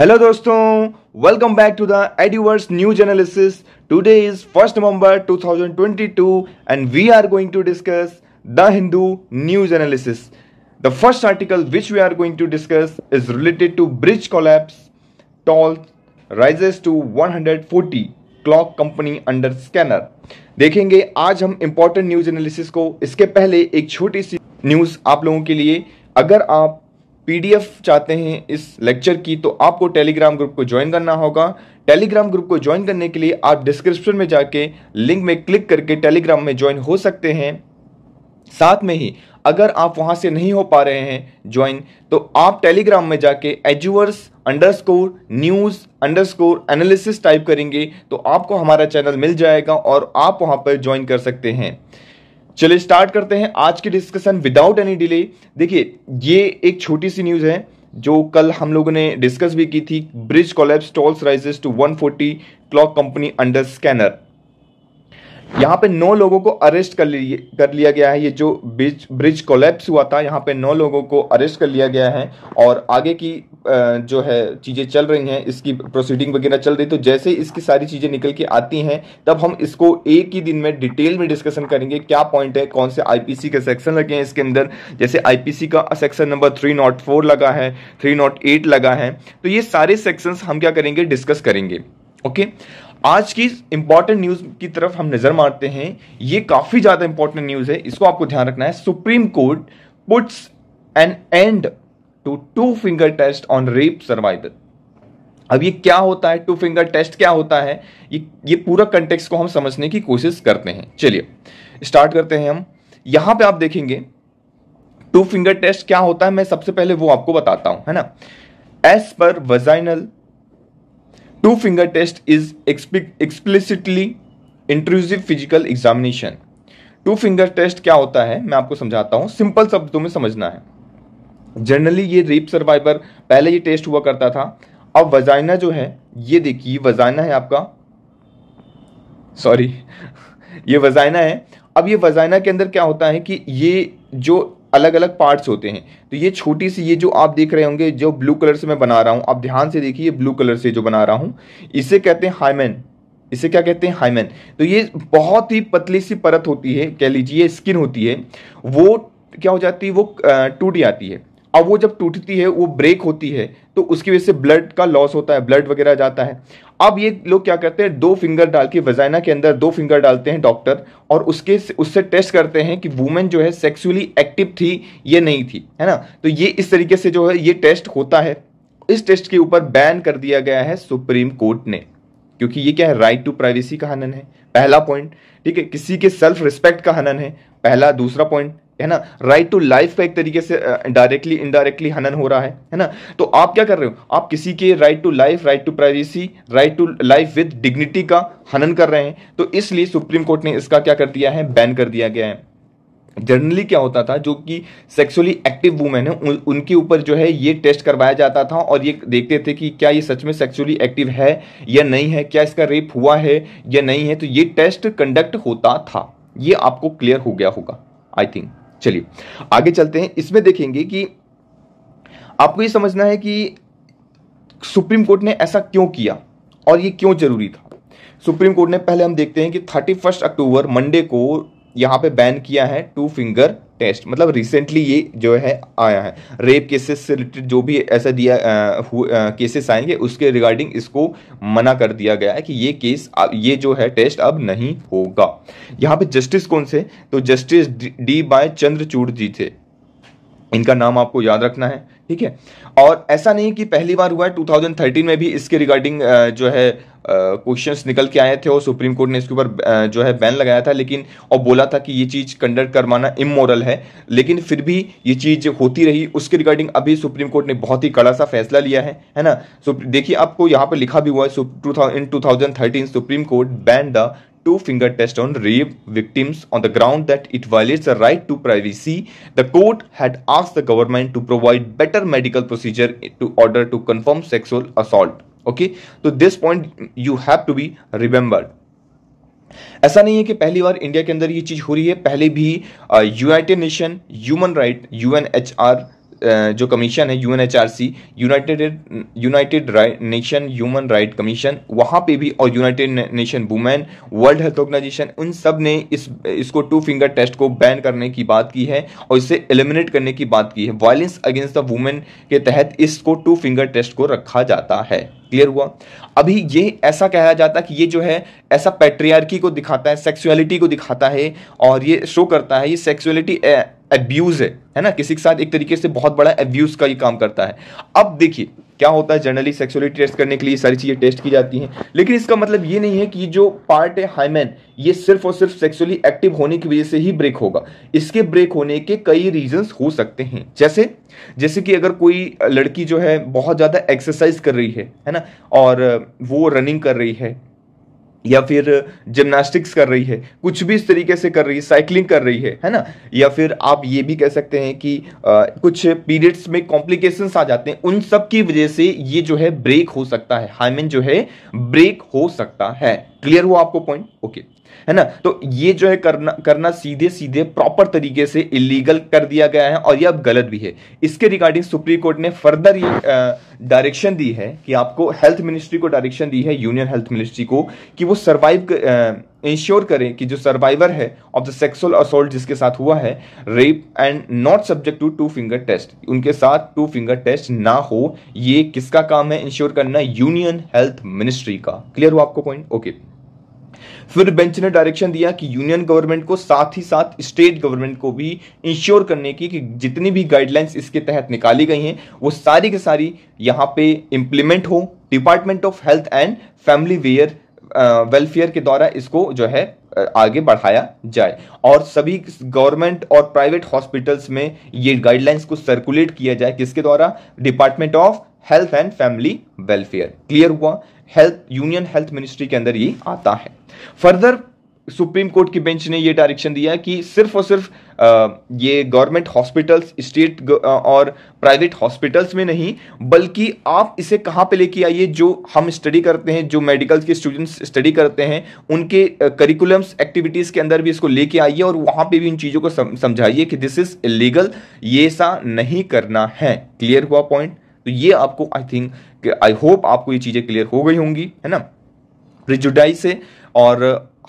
Hello दोस्तों welcome back to the Eduverse news analysis today is first November 2022 and we are going to discuss the Hindu news analysis the first article which we are going to discuss is related to bridge collapse toll rises to 140 clock company under scanner देखेंगे आज हम important news analysis को इसके पहले एक छोटी सी news आप लोगों के लिए अगर आप पीडीएफ चाहते हैं इस लेक्चर की तो आपको टेलीग्राम ग्रुप को ज्वाइन करना होगा टेलीग्राम ग्रुप को ज्वाइन करने के लिए आप डिस्क्रिप्शन में जाके लिंक में क्लिक करके टेलीग्राम में ज्वाइन हो सकते हैं साथ में ही अगर आप वहां से नहीं हो पा रहे हैं ज्वाइन तो आप टेलीग्राम में जाके Eduverse underscore news underscore analysis type करेंगे तो आपको हमारा चैनल मिल जाएगा और आप वहाँ पर ज्वाइन कर सकते हैं चलिए स्टार्ट करते हैं आज की डिस्कशन विदाउट एनी डिले देखिए ये एक छोटी सी न्यूज़ है जो कल हम लोगों ने डिस्कस भी की थी bridge collapse tolls rises to 140 clock company under scanner यहाँ पे नौ लोगों को अरेस्ट कर लिए कर लिया गया है ये जो ब्रिज ब्रिज कोलेप्स हुआ था यहाँ पे नौ लोगों को अरेस्ट कर लिया गया है और आगे की जो है चीज़ें चल रही हैं इसकी प्रोसीडिंग वगैरह चल रही तो जैसे इसकी सारी चीज़ें निकल के आती हैं तब हम इसको एक ही दिन में डिटेल में डिस्कशन करेंगे क्या पॉइंट है कौन से आई के सेक्शन लगे हैं इसके अंदर जैसे आई का section number three not four लगा है थ्री नॉट एट लगा है तो ये सारे सेक्शंस हम क्या करेंगे डिस्कस करेंगे ओके okay? आज की इंपॉर्टेंट न्यूज की तरफ हम नजर मारते हैं ये काफी ज्यादा इंपॉर्टेंट न्यूज है इसको आपको ध्यान रखना है Supreme Court puts an end to two finger test on rape survival अब ये क्या होता है टू फिंगर टेस्ट क्या होता है ये ये पूरा कंटेक्स को हम समझने की कोशिश करते हैं चलिए स्टार्ट करते हैं हम यहां पे आप देखेंगे टू फिंगर टेस्ट क्या होता है मैं सबसे पहले वो आपको बताता हूं है ना as per vaginal two finger test is explicitly intrusive physical examination two finger test क्या होता है मैं आपको समझाता हूँ सिंपल शब्दों में समझना है जनरली ये रेप सर्वाइवर पहले ये टेस्ट हुआ करता था अब वजाइना जो है ये देखिए वजाइना है आपका सॉरी ये वजाइना है अब ये वजाइना के अंदर क्या होता है कि ये जो अलग अलग पार्ट्स होते हैं तो ये छोटी सी ये जो आप देख रहे होंगे जो ब्लू कलर से मैं बना रहा हूँ आप ध्यान से देखिए ब्लू कलर से जो बना रहा हूँ इसे कहते हैं हाइमेन इसे क्या कहते हैं हाइमेन तो ये बहुत ही पतली सी परत होती है कह लीजिए स्किन होती है वो क्या हो जाती है वो टूट जाती है अब वो जब टूटती है वो ब्रेक होती है तो उसकी वजह से ब्लड का लॉस होता है ब्लड वगैरह जाता है अब ये लोग क्या करते हैं दो फिंगर डाल के वजाइना के अंदर दो फिंगर डालते हैं डॉक्टर और उसके उससे टेस्ट करते हैं कि वुमेन जो है सेक्सुअली एक्टिव थी या नहीं थी है ना तो ये इस तरीके से जो है ये टेस्ट होता है इस टेस्ट के ऊपर बैन कर दिया गया है सुप्रीम कोर्ट ने क्योंकि ये क्या है राइट टू प्राइवेसी का हनन है पहला पॉइंट ठीक है किसी के सेल्फ रिस्पेक्ट का हनन है पहला दूसरा पॉइंट है ना राइट टू लाइफ का एक तरीके से डायरेक्टली इनडायरेक्टली हनन हो रहा है है ना तो आप क्या कर रहे हो आप किसी के right to life right to privacy right to life with dignity का हनन कर रहे हैं तो इसलिए सुप्रीम कोर्ट ने इसका क्या कर दिया है बैन कर दिया गया है जनरली क्या होता था जो कि सेक्सुअली एक्टिव वूमेन है उन, उनके ऊपर जो है ये टेस्ट करवाया जाता था और ये देखते थे कि क्या ये सच में सेक्सुअली एक्टिव है या नहीं है क्या इसका रेप हुआ है या नहीं है तो ये टेस्ट कंडक्ट होता था ये आपको क्लियर हो गया होगा आई थिंक चलिए आगे चलते हैं इसमें देखेंगे कि आपको ये समझना है कि सुप्रीम कोर्ट ने ऐसा क्यों किया और ये क्यों जरूरी था सुप्रीम कोर्ट ने पहले हम देखते हैं कि थर्टी फर्स्ट अक्टूबर मंडे को यहाँ पे बैन किया है टू फिंगर टेस्ट मतलब रिसेंटली ये जो है आया है रेप केसेस से रिलेटेड जो भी ऐसा दिया केसेस आएंगे उसके रिगार्डिंग इसको मना कर दिया गया है कि ये केस ये जो है टेस्ट अब नहीं होगा यहाँ पे जस्टिस कौन से तो justice D Y Chandrachud ji थे इनका नाम आपको याद रखना है ठीक है और ऐसा नहीं कि पहली बार हुआ है 2013 में भी इसके रिगार्डिंग जो है क्वेश्चंस निकल के आए थे और सुप्रीम कोर्ट ने इसके ऊपर जो है बैन लगाया था लेकिन और बोला था कि ये चीज़ कंडक्ट करवाना इमोरल है लेकिन फिर भी ये चीज़ होती रही उसके रिगार्डिंग अभी सुप्रीम कोर्ट ने बहुत ही कड़ा सा फैसला लिया है है ना सो देखिए आपको यहाँ पर लिखा भी हुआ है इन टू Supreme Court ban the two-finger test on rape victims on the ground that it violates the right to privacy. The court had asked the government to provide better medical procedure to order to confirm sexual assault. Okay, so this point you have to be remembered. ऐसा नहीं है कि पहली बार India के अंदर ये चीज हो रही है पहले भी United Nation human right UNHR जो कमीशन है U N H R C United United Nation human right commission वहाँ पे भी और United Nation women world health organisation उन सब ने इस इसको टू फिंगर टेस्ट को बैन करने की बात की है और इसे एलिमिनेट करने की बात की है वायलेंस अगेंस्ट द वुमेन के तहत इसको टू फिंगर टेस्ट को रखा जाता है क्लियर हुआ अभी ये ऐसा कहा जाता है कि ये जो है ऐसा पैट्रियार्की को दिखाता है सेक्सुअलिटी को दिखाता है और ये शो करता है ये सेक्सुअलिटी एब्यूज़ है है ना किसी के साथ एक तरीके से बहुत बड़ा एब्यूज़ का ये काम करता है अब देखिए क्या होता है जनरली सेक्सुअली टेस्ट करने के लिए सारी चीज़ें टेस्ट की जाती हैं लेकिन इसका मतलब ये नहीं है कि जो पार्ट है हाईमैन ये सिर्फ और सिर्फ सेक्सुअली एक्टिव होने की वजह से ही ब्रेक होगा इसके ब्रेक होने के कई रीजंस हो सकते हैं जैसे जैसे कि अगर कोई लड़की जो है बहुत ज़्यादा एक्सरसाइज कर रही है है ना और वो रनिंग कर रही है या फिर जिमनास्टिक्स कर रही है कुछ भी इस तरीके से कर रही है साइकिलिंग कर रही है है ना या फिर आप ये भी कह सकते हैं कि आ, कुछ पीरियड्स में कॉम्प्लिकेशंस आ जाते हैं उन सब की वजह से ये जो है ब्रेक हो सकता है हाइमेन जो है ब्रेक हो सकता है क्लियर हुआ आपको पॉइंट ओके okay. है ना तो ये जो है करना करना सीधे सीधे प्रॉपर तरीके से इलीगल कर दिया गया है और ये अब गलत भी है इसके रिगार्डिंग सुप्रीम कोर्ट ने फर्दर ये डायरेक्शन दी है कि आपको हेल्थ मिनिस्ट्री को डायरेक्शन दी है यूनियन हेल्थ मिनिस्ट्री को कि वो सर्वाइव इंश्योर करें कि जो सर्वाइवर है ऑफ द सेक्सुअल असोल्ट जिसके साथ हुआ है rape and not subject to two finger test उनके साथ टू फिंगर टेस्ट ना हो ये किसका काम है इंश्योर करना यूनियन हेल्थ मिनिस्ट्री का क्लियर हुआ आपको पॉइंट ओके okay. फिर बेंच ने डायरेक्शन दिया कि यूनियन गवर्नमेंट को साथ ही साथ स्टेट गवर्नमेंट को भी इंश्योर करने की कि जितनी भी गाइडलाइंस इसके तहत निकाली गई हैं वो सारी की सारी यहाँ पे इम्प्लीमेंट हो department of health and family where welfare के द्वारा इसको जो है आगे बढ़ाया जाए और सभी गवर्नमेंट और प्राइवेट हॉस्पिटल्स में ये गाइडलाइंस को सर्कुलेट किया जाए किसके द्वारा department of health and family welfare clear हुआ हेल्थ यूनियन हेल्थ मिनिस्ट्री के अंदर ये आता है फर्दर सुप्रीम कोर्ट की बेंच ने ये डायरेक्शन दिया कि सिर्फ और सिर्फ ये गवर्नमेंट हॉस्पिटल्स स्टेट और प्राइवेट हॉस्पिटल्स में नहीं बल्कि आप इसे कहाँ पे लेके आइए जो हम स्टडी करते हैं जो मेडिकल के स्टूडेंट्स स्टडी करते हैं उनके करिकुलम्स एक्टिविटीज़ के अंदर भी इसको लेके आइए और वहाँ पे भी इन चीज़ों को समझाइए कि दिस इज़ इलीगल ये सा नहीं करना है क्लियर हुआ पॉइंट तो ये आपको आई थिंक आई होप आपको ये चीज़ें क्लियर हो गई होंगी है ना प्रिजुडाई से और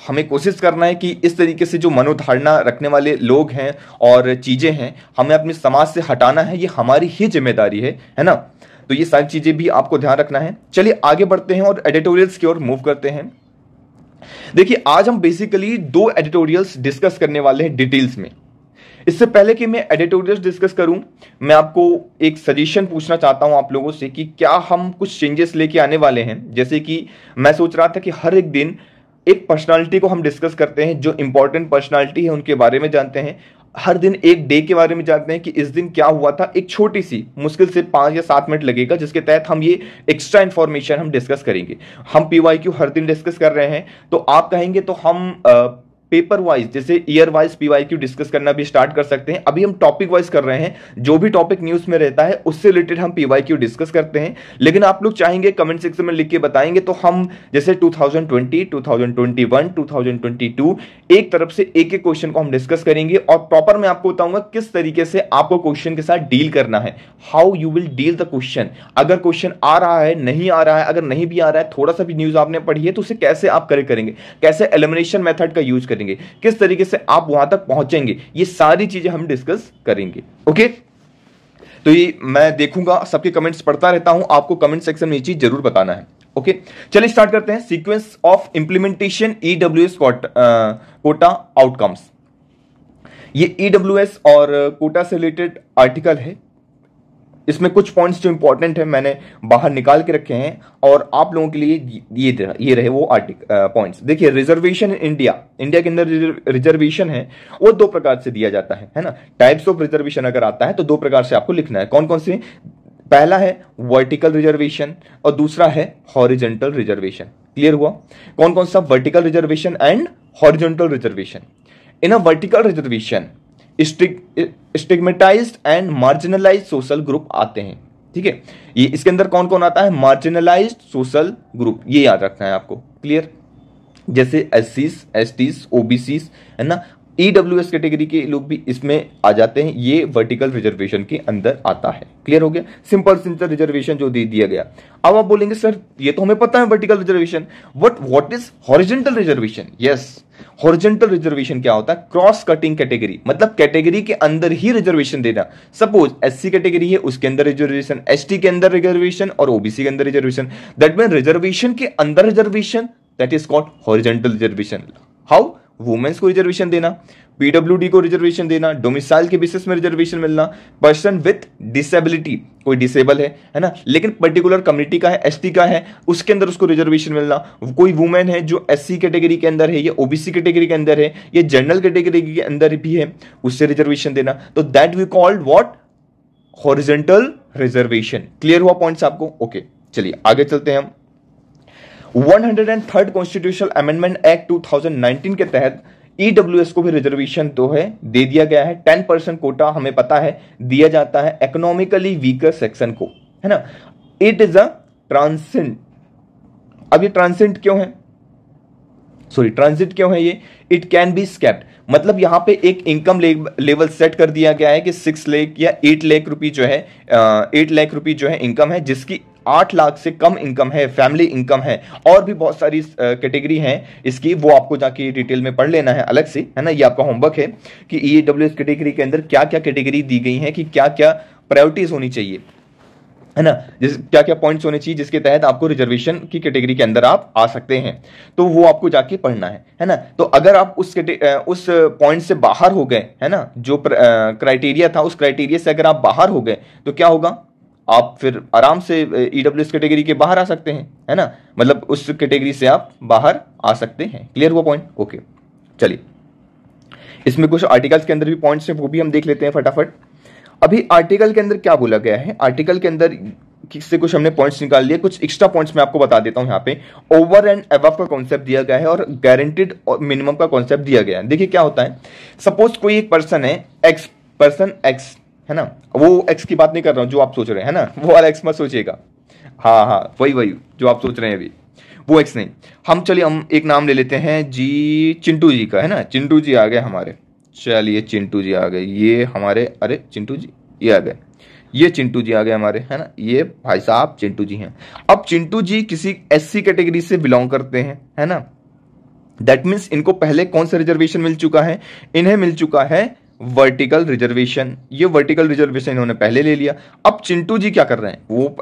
हमें कोशिश करना है कि इस तरीके से जो मनोधारणा रखने वाले लोग हैं और चीज़ें हैं हमें अपने समाज से हटाना है ये हमारी ही जिम्मेदारी है है ना तो ये सारी चीज़ें भी आपको ध्यान रखना है चलिए आगे बढ़ते हैं और एडिटोरियल्स की ओर मूव करते हैं देखिए आज हम बेसिकली दो एडिटोरियल्स डिस्कस करने वाले हैं डिटेल्स में इससे पहले कि मैं एडिटोरियल्स डिस्कस करूं मैं आपको एक सजेशन पूछना चाहता हूं आप लोगों से कि क्या हम कुछ चेंजेस लेके आने वाले हैं जैसे कि मैं सोच रहा था कि हर एक दिन एक पर्सनालिटी को हम डिस्कस करते हैं जो इंपॉर्टेंट पर्सनालिटी है उनके बारे में जानते हैं हर दिन एक डे के बारे में जानते हैं कि इस दिन क्या हुआ था एक छोटी सी मुश्किल से पाँच या सात मिनट लगेगा जिसके तहत हम ये एक्स्ट्रा इन्फॉर्मेशन हम डिस्कस करेंगे हम पी हर दिन डिस्कस कर रहे हैं तो आप कहेंगे तो हम आ, पेपर वाइज जैसे year wise P Y Q discuss करना भी स्टार्ट कर सकते हैं अभी हम टॉपिक वाइज कर रहे हैं जो भी टॉपिक न्यूज में रहता है उससे रिलेटेड हम पी वाई क्यू डिस्कस करते हैं लेकिन आप लोग चाहेंगे कमेंट सेक्शन में लिख के बताएंगे तो हम जैसे 2020, 2021, 2022 एक तरफ से एक एक क्वेश्चन को हम डिस्कस करेंगे और प्रॉपर मैं आपको बताऊंगा किस तरीके से आपको क्वेश्चन के साथ डील करना है how you will deal the question अगर क्वेश्चन आ रहा है नहीं आ रहा है अगर नहीं भी आ रहा है थोड़ा सा भी न्यूज आपने पढ़ी है तो उसे कैसे आप करे करेंगे कैसे एलिमिनेशन मेथड का यूज करें करेंगे किस तरीके से आप वहां तक पहुंचेंगे ये सारी चीजें हम डिस्कस करेंगे ओके तो ये मैं देखूंगा सबके कमेंट्स पढ़ता रहता हूं आपको कमेंट सेक्शन में ये चीज जरूर बताना है ओके चलिए स्टार्ट करते हैं sequence of implementation EW S quota outcomes ये ईडब्ल्यू e और कोटा से रिलेटेड आर्टिकल है इसमें कुछ पॉइंट्स जो इंपॉर्टेंट है मैंने बाहर निकाल के रखे हैं और आप लोगों के लिए ये ये रहे वो आर्टिक पॉइंट्स देखिए रिजर्वेशन इन इंडिया इंडिया के अंदर रिजर्वेशन है वो दो प्रकार से दिया जाता है है ना टाइप्स ऑफ रिजर्वेशन अगर आता है तो दो प्रकार से आपको लिखना है कौन कौन से पहला है वर्टिकल रिजर्वेशन और दूसरा है हॉरिजेंटल रिजर्वेशन क्लियर हुआ कौन कौन सा vertical reservation and horizontal reservation in a vertical reservation stigmatised and marginalise social group आते हैं ठीक है ये इसके अंदर कौन कौन आता है मार्जिनलाइज सोशल ग्रुप ये याद रखना है आपको क्लियर जैसे S Cs S Ts OBC है ना डब्ल्यू एस कैटेगरी के लोग भी इसमें आ जाते हैं ये वर्टिकल रिजर्वेशन के अंदर आता है क्लियर हो गया सिंपल सिंपल रिजर्वेशन जो दे दिया गया अब आप बोलेंगे सर ये तो हमें पता है vertical reservation but what is horizontal reservation yes horizontal reservation क्या होता है क्रॉस कटिंग कैटेगरी मतलब कैटेगरी के अंदर ही रिजर्वेशन देना सपोज एससी कैटेगरी है उसके अंदर रिजर्वेशन एसटी के अंदर रिजर्वेशन और ओबीसी के अंदर रिजर्वेशन दैट मीन रिजर्वेशन के अंदर reservation that is called horizontal reservation how womens को रिजर्वेशन देना पीडब्ल्यूडी को रिजर्वेशन देना डोमिसाइल के बेसिस में रिजर्वेशन मिलना पर्सन विथ डिसेबिलिटी कोई डिसेबल है है ना लेकिन पर्टिकुलर कम्युनिटी का है एस का है उसके अंदर उसको रिजर्वेशन मिलना कोई वुमेन है जो सी कैटेगरी के अंदर है या ओबीसी कैटेगरी के अंदर है या जनरल कैटेगरी के अंदर भी है उससे रिजर्वेशन देना तो that we called what horizontal reservation clear हुआ पॉइंट्स आपको ओके okay, चलिए आगे चलते हैं हम 103rd कॉन्स्टिट्यूशनल अमेंडमेंट एक्ट 2019 के तहत ईडब्ल्यू e को भी रिजर्वेशन तो है दे दिया गया है 10 परसेंट कोटा हमें पता है दिया जाता है इकोनॉमिकली वीकर सेक्शन को है ना इट इज अ ट्रांसेंट अब ये ट्रांसेंट क्यों है सॉरी ट्रांजिट क्यों है ये इट कैन बी स्केप्ड मतलब यहां पे एक इनकम लेवल सेट कर दिया गया है कि सिक्स लेख या एट लेख रुपी जो है एट लेख रुपी जो है इनकम है जिसकी आठ लाख से कम इनकम है फैमिली इनकम है और भी बहुत सारी कैटेगरी हैं इसकी वो आपको जाके डिटेल में पढ़ लेना है अलग से है ना ये आपका होमवर्क है कि ई डब्ल्यू कैटेगरी के अंदर क्या क्या कैटेगरी दी गई है कि क्या क्या प्रायोरिटीज होनी चाहिए है ना जिस क्या क्या पॉइंट्स होने चाहिए जिसके तहत आपको रिजर्वेशन की कैटेगरी के अंदर आप आ सकते हैं तो वो आपको जाके पढ़ना है है ना तो अगर आप उस उस पॉइंट से बाहर हो गए है ना जो क्राइटेरिया था उस क्राइटेरिया से अगर आप बाहर हो गए तो क्या होगा आप फिर आराम से ई डब्ल्यू एस कैटेगरी के बाहर आ सकते हैं है ना मतलब उस कैटेगरी से आप बाहर आ सकते हैं क्लियर हुआ पॉइंट ओके चलिए इसमें कुछ आर्टिकल्स के अंदर भी पॉइंट्स हैं वो भी हम देख लेते हैं फटाफट अभी आर्टिकल के अंदर क्या बोला गया है आर्टिकल के अंदर से कुछ हमने पॉइंट्स निकाल लिए कुछ एक्स्ट्रा पॉइंट्स मैं आपको बता देता हूं यहाँ पे ओवर एंड एवब का कॉन्सेप्ट दिया गया है और गारंटेड मिनिमम का कॉन्सेप्ट दिया गया है देखिए क्या होता है सपोज कोई एक पर्सन है एक्स पर्सन एक्स है ना वो एक्स की बात नहीं कर रहा हूँ जो आप सोच रहे हैं है ना वो वाला एक्स मत सोचिएगा हाँ हाँ वही वही जो आप सोच रहे हैं अभी वो एक्स नहीं हम चलिए हम एक नाम ले लेते हैं जी चिंटू जी का है ना चिंटू जी आ गए हमारे चलिए चिंटू जी आ गए ये हमारे अरे चिंटू जी ये आ गए ये चिंटू जी आ गए हमारे है ना ये भाई साहब चिंटू जी हैं अब चिंटू जी किसी एस कैटेगरी से बिलोंग करते हैं है ना दैट मीन्स इनको पहले कौन सा रिजर्वेशन मिल चुका है इन्हें मिल चुका है वर्टिकल रिजर्वेशन ये वर्टिकल रिजर्वेशन इन्होंने पहले ले लिया अब चिंटू जी क्या कर रहे हैं वो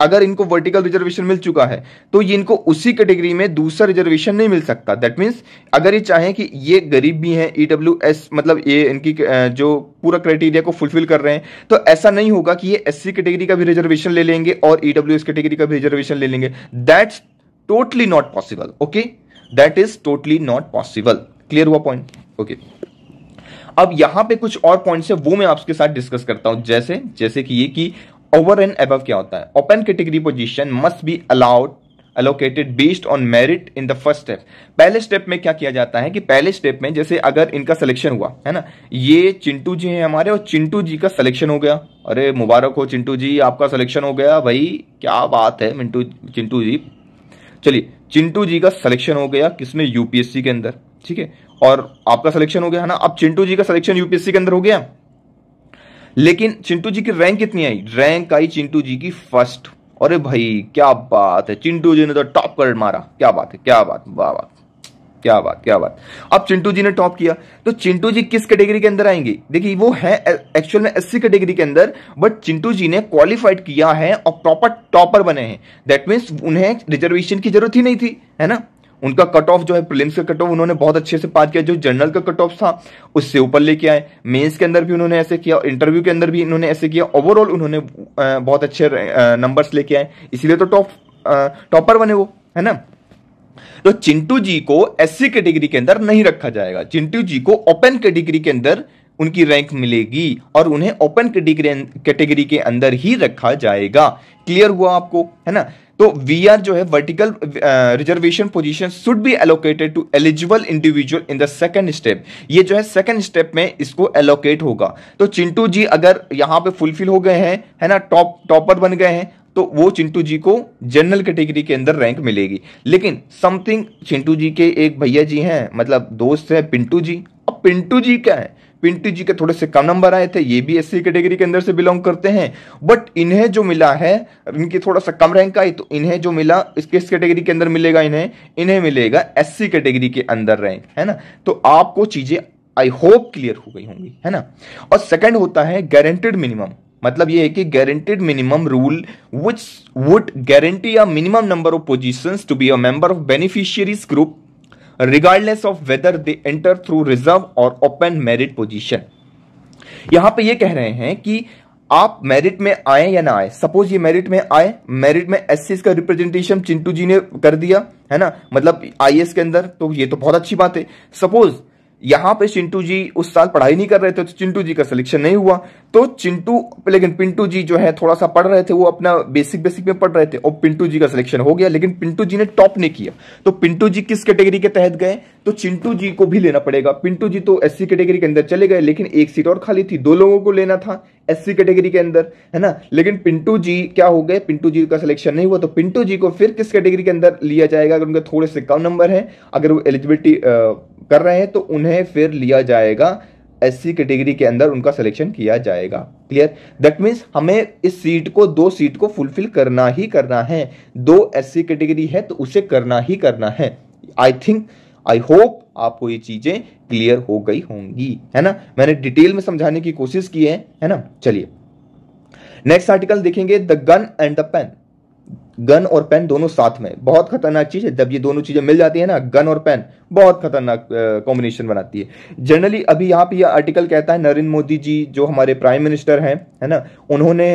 अगर इनको वर्टिकल रिजर्वेशन मिल चुका है तो ये इनको उसी कैटेगरी में दूसरा रिजर्वेशन नहीं मिल सकता दैट मीन्स अगर ये चाहें कि ये गरीब भी हैं ई e मतलब ये इनकी जो पूरा क्राइटेरिया को फुलफिल कर रहे हैं तो ऐसा नहीं होगा कि ये एस कैटेगरी का भी रिजर्वेशन ले लेंगे और ई e कैटेगरी का भी रिजर्वेशन ले लेंगे that's totally not possible okay that is totally not possible clear हुआ पॉइंट ओके okay. अब यहां पे कुछ और पॉइंट्स है वो मैं आपके साथ डिस्कस करता हूं जैसे जैसे कि ये कि ओवर एंड एबव क्या होता है open category position must be allowed allocated based on merit in the first step पहले स्टेप में क्या किया जाता है कि पहले स्टेप में जैसे अगर इनका सिलेक्शन हुआ है ना ये चिंटू जी हैं हमारे और चिंटू जी का सिलेक्शन हो गया अरे मुबारक हो चिंटू जी आपका सिलेक्शन हो गया भाई क्या बात है मिंटू चिंटू जी चलिए चिंटू जी का सिलेक्शन हो गया किसमें यूपीएससी के अंदर ठीक है और आपका सिलेक्शन हो गया है ना अब चिंटू जी का सिलेक्शन यूपीएससी के अंदर हो गया लेकिन चिंटू जी की रैंक कितनी आई रैंक आई चिंटू जी की फर्स्ट अरे भाई क्या बात है चिंटू जी ने तो टॉप कर मारा क्या बात है क्या बात वाह वाह क्या बात क्या बात अब चिंटू जी ने टॉप किया तो चिंटू जी किस कैटेगरी के अंदर आएंगे देखिए वो है एक्चुअल में एससी कैटेगरी के अंदर बट चिंटू जी ने क्वालिफाइड किया है और प्रॉपर टॉपर बने हैं दैट मीन्स उन्हें रिजर्वेशन की जरूरत ही नहीं थी है ना उनका कट ऑफ जो है प्रीलिम्स का कट ऑफ उन्होंने बहुत अच्छे से पार किया जो जनरल का कट ऑफ था उससे ऊपर लेके आए मेंस के अंदर भी उन्होंने ऐसे किया इंटरव्यू के अंदर भी इन्होंने ऐसे किया ओवरऑल उन्होंने बहुत अच्छे नंबर्स लेके आए इसीलिए तो टॉप टॉपर बने वो है ना तो चिंटू जी को एससी कैटेगरी के अंदर नहीं रखा जाएगा चिंटू जी को ओपन कैटेगरी के अंदर उनकी रैंक मिलेगी और उन्हें ओपन कैटेगरी के अंदर ही रखा जाएगा क्लियर हुआ आपको है ना तो वी आर जो है vertical reservation position should be allocated to eligible individual in the second step ये जो है सेकंड स्टेप में इसको एलोकेट होगा तो चिंटू जी अगर यहाँ पे फुलफिल हो गए हैं है ना टॉप टॉपर बन गए हैं तो वो चिंटू जी को जनरल कैटेगरी के अंदर रैंक मिलेगी लेकिन समथिंग चिंटू जी के एक भैया जी हैं मतलब दोस्त है पिंटू जी अब पिंटू जी क्या है पिंटू जी के थोड़े से कम नंबर आए थे ये भी एस कैटेगरी के अंदर से बिलोंग करते हैं बट इन्हें जो मिला है इनकी थोड़ा सा कम रैंक आई तो इन्हें जो मिला इस किस कैटेगरी के अंदर मिलेगा इन्हें इन्हें मिलेगा एस कैटेगरी के अंदर रैंक है ना तो आपको चीजें आई होप क्लियर हो गई होंगी है ना और सेकेंड होता है गारंटेड मिनिमम मतलब ये है कि guaranteed minimum rule which would guarantee a minimum number of positions to be a member of beneficiaries group regardless of whether they enter through reserve और ओपन मेरिट पोजिशन यहां पर यह कह रहे हैं कि आप मेरिट में आए या ना आए सपोज ये मेरिट में आए मेरिट में एस का रिप्रेजेंटेशन चिंटू जी ने कर दिया है ना मतलब आई के अंदर तो ये तो बहुत अच्छी बात है सपोज यहां पे चिंटू जी उस साल पढ़ाई नहीं कर रहे थे तो चिंटू जी का सिलेक्शन नहीं हुआ तो चिंटू लेकिन पिंटू जी जो है थोड़ा सा पढ़ रहे थे वो अपना बेसिक बेसिक में पढ़ रहे थे और पिंटू जी का सिलेक्शन हो गया लेकिन पिंटू जी ने टॉप नहीं किया तो पिंटू जी किस कैटेगरी के तहत गए तो चिंटू जी को भी लेना पड़ेगा पिंटू जी तो एससी कैटेगरी के अंदर चले गए लेकिन एक सीट और खाली थी दो लोगों को लेना था एससी कैटेगरी के अंदर है ना लेकिन पिंटू जी क्या हो गए पिंटू जी का सिलेक्शन नहीं हुआ तो पिंटू जी को फिर किस कैटेगरी के अंदर लिया जाएगा अगर उनके थोड़े से कम नंबर है अगर वो एलिजिबिलिटी कर रहे हैं तो उन्हें फिर लिया जाएगा सी कैटेगरी के अंदर उनका सिलेक्शन किया जाएगा क्लियर दैट मीन्स हमें इस सीट को दो सीट को फुलफिल करना ही करना है दो सी कैटेगरी है तो उसे करना ही करना है आई थिंक आई होप आपको ये चीज़ें क्लियर हो गई होंगी है ना मैंने डिटेल में समझाने की कोशिश की है है ना चलिए नेक्स्ट आर्टिकल देखेंगे the gun and the pen gun और पेन दोनों साथ में बहुत खतरनाक चीज है जब ये दोनों चीजें मिल जाती है ना गन और पेन बहुत खतरनाक कॉम्बिनेशन बनाती है जनरली अभी यहाँ पे यह आर्टिकल कहता है नरेंद्र मोदी जी जो हमारे प्राइम मिनिस्टर हैं है ना उन्होंने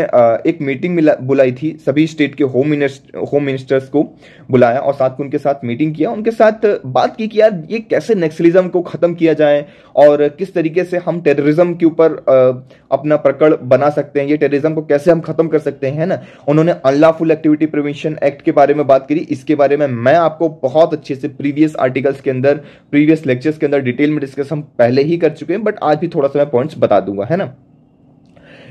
एक मीटिंग बुलाई थी सभी स्टेट के होम मिनिस्टर होम मिनिस्टर्स को बुलाया और साथ में उनके साथ मीटिंग किया उनके साथ बात की कि यार ये कैसे नेक्सलिज्म को ख़त्म किया जाए और किस तरीके से हम टेररिज्म के ऊपर अपना प्रकड़ बना सकते हैं ये टेररिज्म को कैसे हम ख़त्म कर सकते हैं ना उन्होंने अनलॉफुल एक्टिविटी प्रिवेंशन एक्ट के बारे में बात करी इसके बारे में मैं आपको बहुत अच्छे से प्रीवियस आर्टिकल्स के अंदर प्रीवियस लेक्चर्स के अंदर डिटेल में डिस्कस हम पहले ही कर चुके हैं बट आज भी थोड़ा सा मैं पॉइंट्स बता दूंगा है ना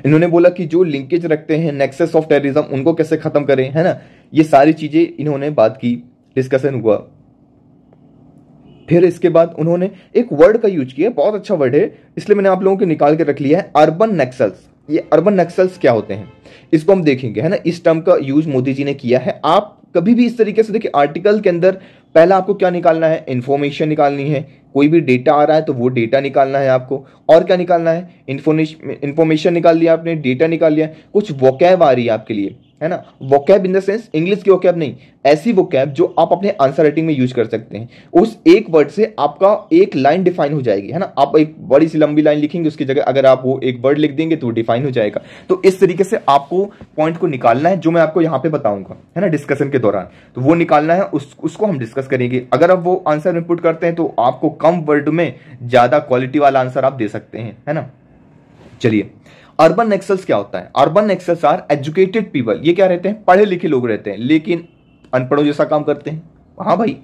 इन्होंने बोला कि जो लिंकेज रखते हैं नेक्सेस ऑफ टेररिज्म उनको कैसे खत्म करें है ना ये सारी चीजें इन्होंने बात की डिस्कशन हुआ फिर इसके बाद उन्होंने एक वर्ड का यूज किया बहुत अच्छा वर्ड है इसलिए मैंने आप लोगों के निकाल के रख लिया है अर्बन नेक्सल्स ये अर्बन नक्सल्स क्या होते हैं इसको हम देखेंगे है ना इस टर्म का यूज मोदी जी ने किया है आप कभी भी इस तरीके से देखिए आर्टिकल के अंदर पहला आपको क्या निकालना है इन्फॉर्मेशन निकालनी है कोई भी डेटा आ रहा है तो वो डेटा निकालना है आपको और क्या निकालना है इन्फॉर्मेशन निकाल लिया आपने डेटा निकाल लिया कुछ वोकैब आ रही है आपके लिए है ना वो cab in the sense English की वो कैब नहीं ऐसी वो कैब जो आप अपने आंसर राइटिंग में यूज कर सकते हैं उस एक वर्ड से आपका एक लाइन डिफाइन हो जाएगी है ना आप एक बड़ी सी लंबी लाइन लिखेंगे उसकी जगह अगर आप वो एक वर्ड लिख देंगे तो डिफाइन हो जाएगा तो इस तरीके से आपको पॉइंट को निकालना है जो मैं आपको यहाँ पे बताऊंगा है ना डिस्कशन के दौरान तो वो निकालना है उस, उसको हम डिस्कस करेंगे अगर आप वो आंसर इनपुट करते हैं तो आपको कम वर्ड में ज़्यादा क्वालिटी वाला आंसर आप दे सकते हैं है ना चलिए अर्बन नेक्सल्स क्या होता है urban Naxals are educated people ये क्या रहते हैं पढ़े लिखे लोग रहते हैं लेकिन अनपढ़ों जैसा काम करते हैं हाँ भाई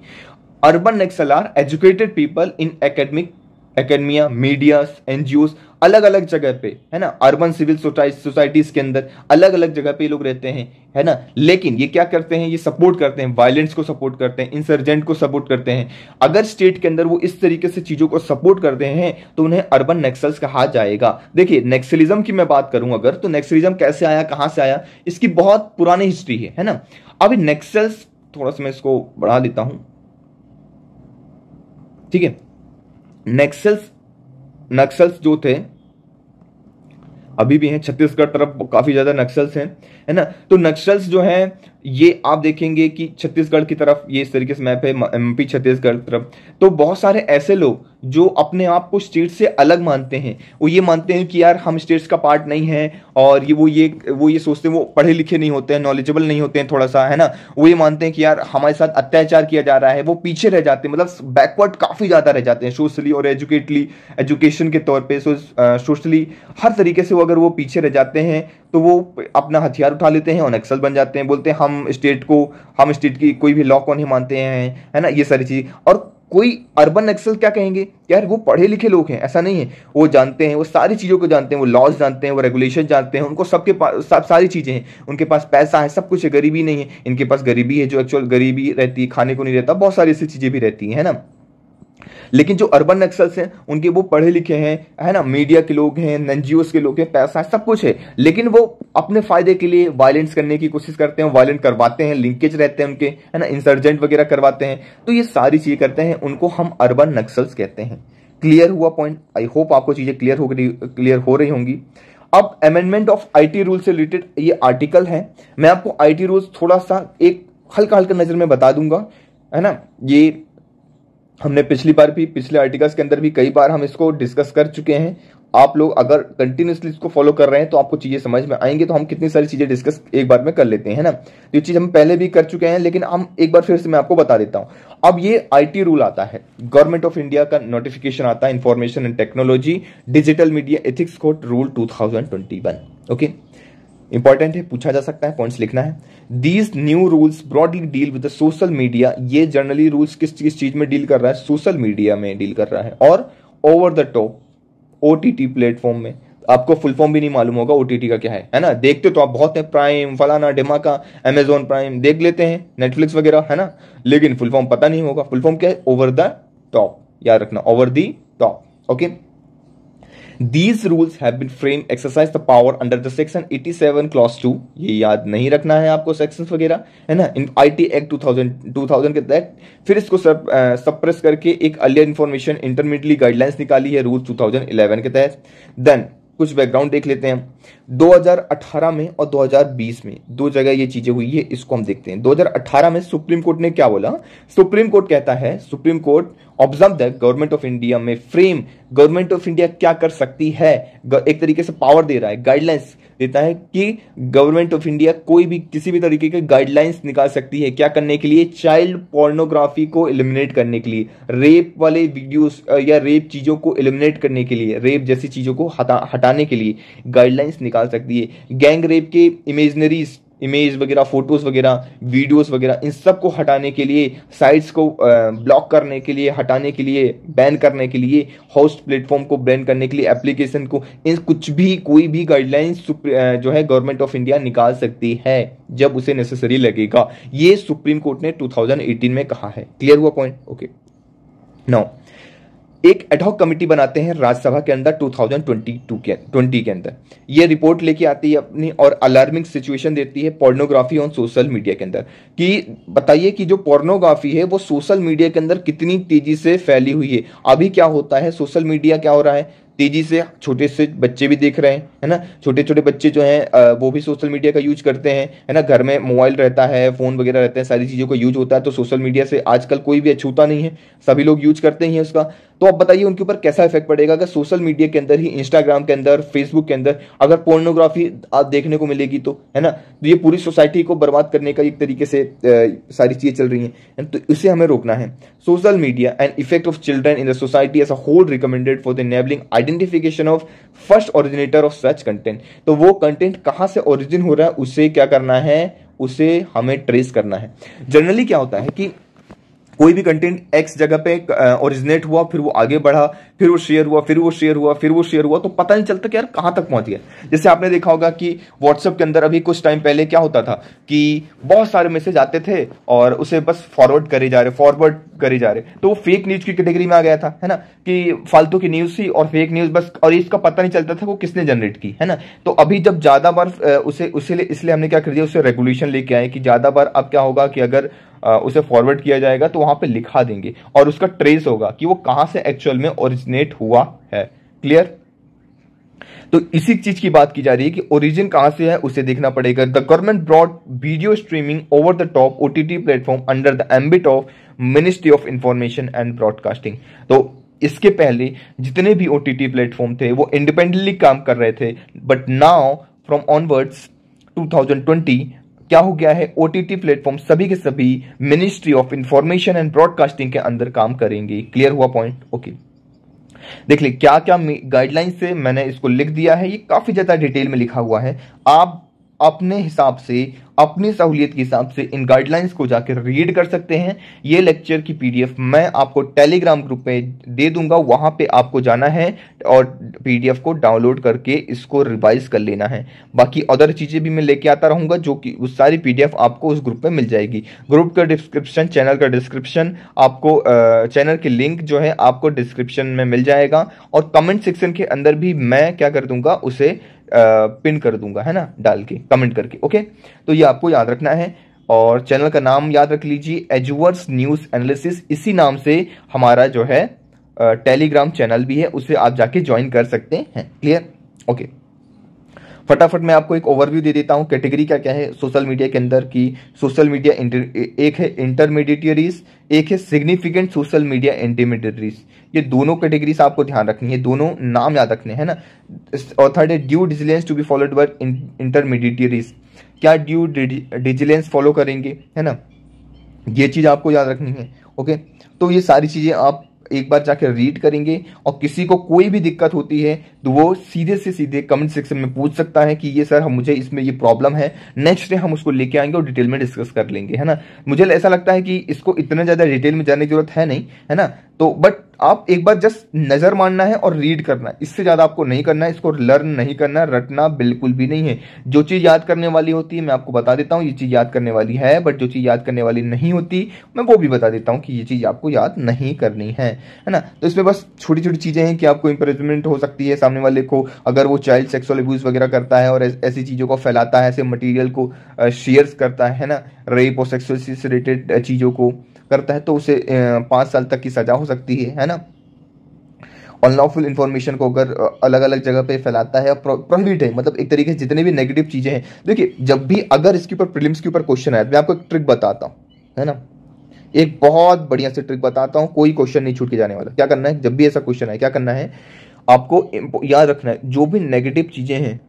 urban Naxal are educated people in academic academia media NGO अलग अलग जगह पे है ना अर्बन सिविल सोसाइटीज के अंदर अलग अलग जगह पे लोग रहते हैं है ना लेकिन ये क्या करते हैं ये सपोर्ट करते हैं वायलेंस को सपोर्ट करते हैं इंसर्जेंट को सपोर्ट करते हैं अगर स्टेट के अंदर वो इस तरीके से चीज़ों को सपोर्ट करते हैं तो उन्हें अर्बन नेक्सल्स कहा जाएगा देखिए नेक्सलिज्म की मैं बात करूं अगर तो नेक्सलिज्म कैसे आया कहां से आया इसकी बहुत पुरानी हिस्ट्री है है ना अभी नेक्सल्स थोड़ा सा मैं इसको बढ़ा देता हूं ठीक है नक्सल्स नक्सल्स जो थे अभी भी हैं छत्तीसगढ़ तरफ काफ़ी ज़्यादा नक्सल्स हैं है ना तो नक्सल्स जो हैं ये आप देखेंगे कि छत्तीसगढ़ की तरफ ये इस तरीके से मैप है एमपी छत्तीसगढ़ तरफ तो बहुत सारे ऐसे लोग जो अपने आप को स्टेट से अलग मानते हैं वो ये मानते हैं कि यार हम स्टेट्स का पार्ट नहीं है और ये वो ये वो ये सोचते हैं वो पढ़े लिखे नहीं होते हैं नॉलेजेबल नहीं होते हैं थोड़ा सा है ना वो ये मानते हैं कि यार हमारे साथ अत्याचार किया जा रहा है वो पीछे रह जाते हैं मतलब बैकवर्ड काफ़ी ज़्यादा रह जाते हैं सोशली और एजुकेटली एजुकेशन के तौर पर सोशली हर तरीके से वो अगर वो पीछे रह जाते हैं तो वो अपना हथियार उठा लेते हैं और नक्सल बन जाते हैं बोलते हैं हम हम स्टेट को हम स्टेट की कोई भी लॉ को नहीं मानते हैं है ना ये सारी चीज़ और कोई अर्बन नक्सल क्या कहेंगे यार वो पढ़े लिखे लोग हैं ऐसा नहीं है वो जानते हैं वो सारी चीज़ों को जानते हैं वो लॉज जानते हैं वो रेगुलेशन जानते हैं उनको सबके पास सब सारी चीज़ें हैं उनके पास पैसा है सब कुछ है गरीबी नहीं है इनके पास गरीबी है जो एक्चुअल गरीबी रहती है खाने को नहीं रहता बहुत सारी ऐसी चीज़ें भी रहती हैं है ना लेकिन जो अर्बन नक्सल्स हैं उनके वो पढ़े लिखे हैं है ना मीडिया के लोग हैं एनजीओ के लोग हैं पैसा है सब कुछ है लेकिन वो अपने फायदे के लिए वायलेंस करने की कोशिश करते हैं वायलेंट करवाते हैं लिंकेज रहते हैं उनके है ना इंसर्जेंट वगैरह करवाते हैं तो ये सारी चीज़ें करते हैं उनको हम अर्बन नक्सल्स कहते हैं क्लियर हुआ पॉइंट आई होप आपको चीज़ें क्लियर हो गई क्लियर हो रही होंगी अब अमेंडमेंट ऑफ आईटी रूल से रिलेटेड ये आर्टिकल है मैं आपको आईटी रूल्स थोड़ा सा एक हल्का हल्का नज़र में बता दूंगा है ना ये हमने पिछली बार भी पिछले आर्टिकल्स के अंदर भी कई बार हम इसको डिस्कस कर चुके हैं आप लोग अगर कंटिन्यूसली इसको फॉलो कर रहे हैं तो आपको चीज़ें समझ में आएंगे तो हम कितनी सारी चीज़ें डिस्कस एक बार में कर लेते हैं ना तो ये चीज़ हम पहले भी कर चुके हैं लेकिन हम एक बार फिर से मैं आपको बता देता हूं अब ये आईटी रूल आता है गवर्नमेंट ऑफ इंडिया का नोटिफिकेशन आता है information and technology digital media ethics code rule two okay important है पूछा जा सकता है पॉइंट्स लिखना है these new rules broadly deal with social media ये जनरली रूल्स किस किस चीज में डील कर रहा है सोशल मीडिया में डील कर रहा है और over the top O platform में आपको फुल फॉर्म भी नहीं मालूम होगा ओ का क्या है है ना देखते तो आप बहुत हैं प्राइम फलाना का अमेजोन प्राइम देख लेते हैं नेटफ्लिक्स वगैरह है ना लेकिन फुल फॉर्म पता नहीं होगा फुल फॉर्म क्या है ओवर द टॉप याद रखना over the top okay okay? These rules have been frame exercise the power under the section 87 clause 2 ये याद नहीं रखना है आपको सेक्शन वगैरह है ना इन आईटी एक्ट 2000 2000 के तहत फिर इसको सप्रेस करके एक अलियर इन्फॉर्मेशन इंटरमीडिएट गाइडलाइंस निकाली है रूल 2011 के तहत देन कुछ बैकग्राउंड देख लेते हैं 2018 में और 2020 में दो जगह ये चीजें हुई है इसको हम देखते हैं 2018 में सुप्रीम कोर्ट ने क्या बोला सुप्रीम कोर्ट कहता है Supreme Court observe the government of India में फ्रेम गवर्नमेंट ऑफ इंडिया क्या कर सकती है एक तरीके से पावर दे रहा है गाइडलाइंस देता है कि गवर्नमेंट ऑफ इंडिया कोई भी किसी भी तरीके के गाइडलाइंस निकाल सकती है क्या करने के लिए चाइल्ड पोर्नोग्राफी को एलिमिनेट करने के लिए रेप वाले वीडियोस या रेप चीज़ों को एलिमिनेट करने के लिए रेप जैसी चीज़ों को हटा हटाने के लिए गाइडलाइंस निकाल सकती है गैंग रेप के इमेजनरीज इमेज वगैरह फोटोज़ वगैरह वीडियोस वगैरह इन सब को हटाने के लिए साइट्स को ब्लॉक करने के लिए हटाने के लिए बैन करने के लिए होस्ट प्लेटफॉर्म को बैन करने के लिए एप्लीकेशन को इन कुछ भी कोई भी गाइडलाइंस जो है गवर्नमेंट ऑफ इंडिया निकाल सकती है जब उसे नेसेसरी लगेगा ये सुप्रीम कोर्ट ने 2018 में कहा है क्लियर हुआ पॉइंट ओके नाउ एक एडहॉक कमेटी बनाते हैं राज्यसभा के अंदर 2022 के ट्वेंटी के अंदर ये रिपोर्ट लेके आती है अपनी और अलार्मिंग सिचुएशन देती है पोर्नोग्राफी ऑन सोशल मीडिया के अंदर कि बताइए कि जो पोर्नोग्राफी है वो सोशल मीडिया के अंदर कितनी तेजी से फैली हुई है अभी क्या होता है सोशल मीडिया क्या हो रहा है तेजी से छोटे से बच्चे भी देख रहे हैं है ना छोटे छोटे बच्चे जो हैं वो भी सोशल मीडिया का यूज करते हैं है ना घर में मोबाइल रहता है फ़ोन वगैरह रहते हैं सारी चीज़ों का यूज होता है तो सोशल मीडिया से आजकल कोई भी अछूता नहीं है सभी लोग यूज करते ही हैं उसका तो आप बताइए उनके ऊपर कैसा इफेक्ट पड़ेगा अगर सोशल मीडिया के अंदर ही इंस्टाग्राम के अंदर फेसबुक के अंदर अगर पोर्नोग्राफी आप देखने को मिलेगी तो है ना तो ये पूरी सोसाइटी को बर्बाद करने का एक तरीके से सारी चीज़ें चल रही हैं तो इसे हमें रोकना है social media and effect of children in the society as a whole recommended for the enabling identification of first originator of such content तो वो कंटेंट कहाँ से ओरिजिन हो रहा है उसे क्या करना है उसे हमें ट्रेस करना है जनरली क्या होता है कि कोई भी कंटेंट एक्स जगह पे ओरिजिनेट हुआ फिर वो आगे बढ़ा फिर वो शेयर हुआ फिर वो शेयर हुआ फिर वो शेयर हुआ तो पता नहीं चलता कि यार कहां तक पहुंच गया जैसे आपने देखा होगा कि व्हाट्सएप के अंदर अभी कुछ टाइम पहले क्या होता था कि बहुत सारे मैसेज आते थे और उसे बस फॉरवर्ड करे जा रहे फॉरवर्ड करे जा रहे तो वो फेक न्यूज की कैटेगरी में आ गया था है ना कि फालतू की न्यूज थी और फेक न्यूज बस और इसका पता नहीं चलता था वो किसने जनरेट की है ना तो अभी जब ज़्यादा बार उसे उसे इसलिए हमने क्या कर दिया उसे रेगुलेशन लेके आए कि ज़्यादा बार अब क्या होगा कि अगर उसे फॉरवर्ड किया जाएगा तो वहां पे लिखा देंगे और उसका ट्रेस होगा कि वो कहां से एक्चुअल में ओरिजिनेट हुआ है क्लियर तो इसी चीज की बात की जा रही है कि ओरिजिन कहां से है उसे देखना पड़ेगा the government broad video streaming over the top OTT platform under the ambit of ministry of information and broadcasting तो इसके पहले जितने भी ओटीटी प्लेटफॉर्म थे वो इंडिपेंडेंटली काम कर रहे थे बट नाउ फ्रॉम ऑनवर्ड्स 2020 क्या हो गया है ओटीटी प्लेटफॉर्म सभी के सभी ministry of information and broadcasting के अंदर काम करेंगे क्लियर हुआ पॉइंट ओके देख लिये क्या क्या गाइडलाइन से मैंने इसको लिख दिया है ये काफी ज्यादा डिटेल में लिखा हुआ है आप अपने हिसाब से अपनी सहूलियत के हिसाब से इन गाइडलाइंस को जाकर रीड कर सकते हैं ये लेक्चर की पीडीएफ मैं आपको टेलीग्राम ग्रुप में दे दूंगा वहाँ पे आपको जाना है और पीडीएफ को डाउनलोड करके इसको रिवाइज कर लेना है बाकी अदर चीज़ें भी मैं लेके आता रहूँगा जो कि उस सारी पीडीएफ आपको उस ग्रुप में मिल जाएगी ग्रुप का डिस्क्रिप्शन चैनल का डिस्क्रिप्शन आपको चैनल के लिंक जो है आपको डिस्क्रिप्शन में मिल जाएगा और कमेंट सेक्शन के अंदर भी मैं क्या कर दूंगा उसे पिन कर दूंगा है ना डाल के कमेंट करके ओके तो ये आपको याद रखना है और चैनल का नाम याद रख लीजिए एजुअर्स न्यूज एनालिसिस इसी नाम से हमारा जो है टेलीग्राम चैनल भी है उसे आप जाके ज्वाइन कर सकते हैं क्लियर ओके फटाफट मैं आपको एक ओवरव्यू दे देता हूँ कैटेगरी क्या क्या है सोशल मीडिया के अंदर की सोशल मीडिया एक है इंटरमीडिएटरीज एक है सिग्निफिकेंट सोशल मीडिया इंटरमीडिएटरीज ये दोनों कैटेगरीज आपको ध्यान रखनी है दोनों नाम याद रखने हैं ना और थर्ड है due diligence to be followed by intermediaries क्या ड्यू डिजिलेंस फॉलो करेंगे है ना ये चीज़ आपको याद रखनी है ओके तो ये सारी चीज़ें आप एक बार जाकर रीड करेंगे और किसी को कोई भी दिक्कत होती है तो वो सीधे से सीधे कमेंट सेक्शन में पूछ सकता है कि ये सर हम मुझे इसमें ये प्रॉब्लम है नेक्स्ट डे हम उसको लेके आएंगे और डिटेल में डिस्कस कर लेंगे है ना मुझे ऐसा लगता है कि इसको इतना ज़्यादा डिटेल में जाने की जरूरत है नहीं है ना तो बट आप एक बार जस्ट नज़र मानना है और रीड करना है इससे ज़्यादा आपको नहीं करना है इसको लर्न नहीं करना रटना बिल्कुल भी नहीं है जो चीज़ याद करने वाली होती है मैं आपको बता देता हूँ ये चीज़ याद करने वाली है बट जो चीज़ याद करने वाली नहीं होती मैं वो भी बता देता हूँ कि ये चीज़ आपको याद नहीं करनी है है ना तो इसमें बस छोटी छोटी चीज़ें हैं कि आपको इंप्रेजमेंट हो सकती है सामने वाले को अगर वो चाइल्ड सेक्सुअल अब्यूज़ वगैरह करता है और ऐसी चीज़ों को फैलाता है ऐसे मटीरियल को शेयर्स करता है ना रेप और सेक्सुअल से रिलेटेड चीज़ों को करता है तो उसे पाँच साल तक की सजा हो सकती है है ना अनलॉफुल इन्फॉर्मेशन को अगर अलग अलग जगह पे फैलाता है प्रोहिबिट है मतलब एक तरीके से जितने भी नेगेटिव चीज़ें हैं देखिए जब भी अगर इसके ऊपर प्रिलिम्स के ऊपर क्वेश्चन आया तो मैं आपको एक ट्रिक बताता हूँ है ना एक बहुत बढ़िया से ट्रिक बताता हूं कोई क्वेश्चन नहीं छूट के जाने वाला क्या करना है जब भी ऐसा क्वेश्चन है क्या करना है आपको याद रखना है जो भी नेगेटिव चीज़ें हैं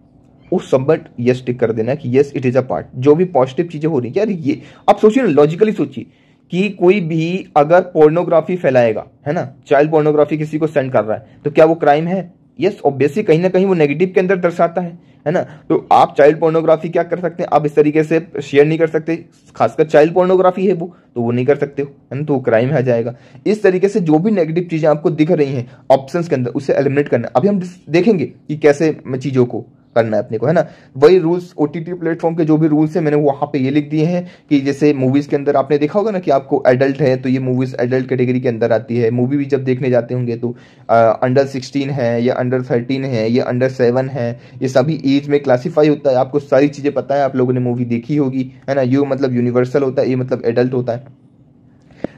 उस सब बट यस टिक कर देना है कि yes it is a part जो भी पॉजिटिव चीज़ें हो रही है यार ये आप सोचिए ना लॉजिकली सोचिए कि कोई भी अगर पोर्नोग्राफी फैलाएगा है ना चाइल्ड पोर्नोग्राफी किसी को सेंड कर रहा है तो क्या वो क्राइम है यस ऑब्वियसली कहीं ना कहीं वो नेगेटिव के अंदर दर्शाता है है ना तो आप चाइल्ड पोर्नोग्राफी क्या कर सकते हैं आप इस तरीके से शेयर नहीं कर सकते खासकर चाइल्ड पोर्नोग्राफी है वो तो वो नहीं कर सकते हो है ना तो क्राइम आ जाएगा इस तरीके से जो भी नेगेटिव चीज़ें आपको दिख रही हैं ऑप्शंस के अंदर उसे एलिमिनेट करना अभी हम देखेंगे कि कैसे चीज़ों को करना है अपने को है ना वही rules O T T platform के जो भी रूल्स हैं मैंने वहाँ पे ये लिख दिए हैं कि जैसे मूवीज के अंदर आपने देखा होगा ना कि आपको एडल्ट है तो ये मूवीज एडल्ट कैटेगरी के अंदर आती है मूवी भी जब देखने जाते होंगे तो आ, अंडर सिक्सटीन है या अंडर थर्टीन है या अंडर सेवन है ये सभी एज में क्लासीफाई होता है आपको सारी चीज़ें पता है आप लोगों ने मूवी देखी होगी है ना यू मतलब यूनिवर्सल होता है ये मतलब एडल्ट होता है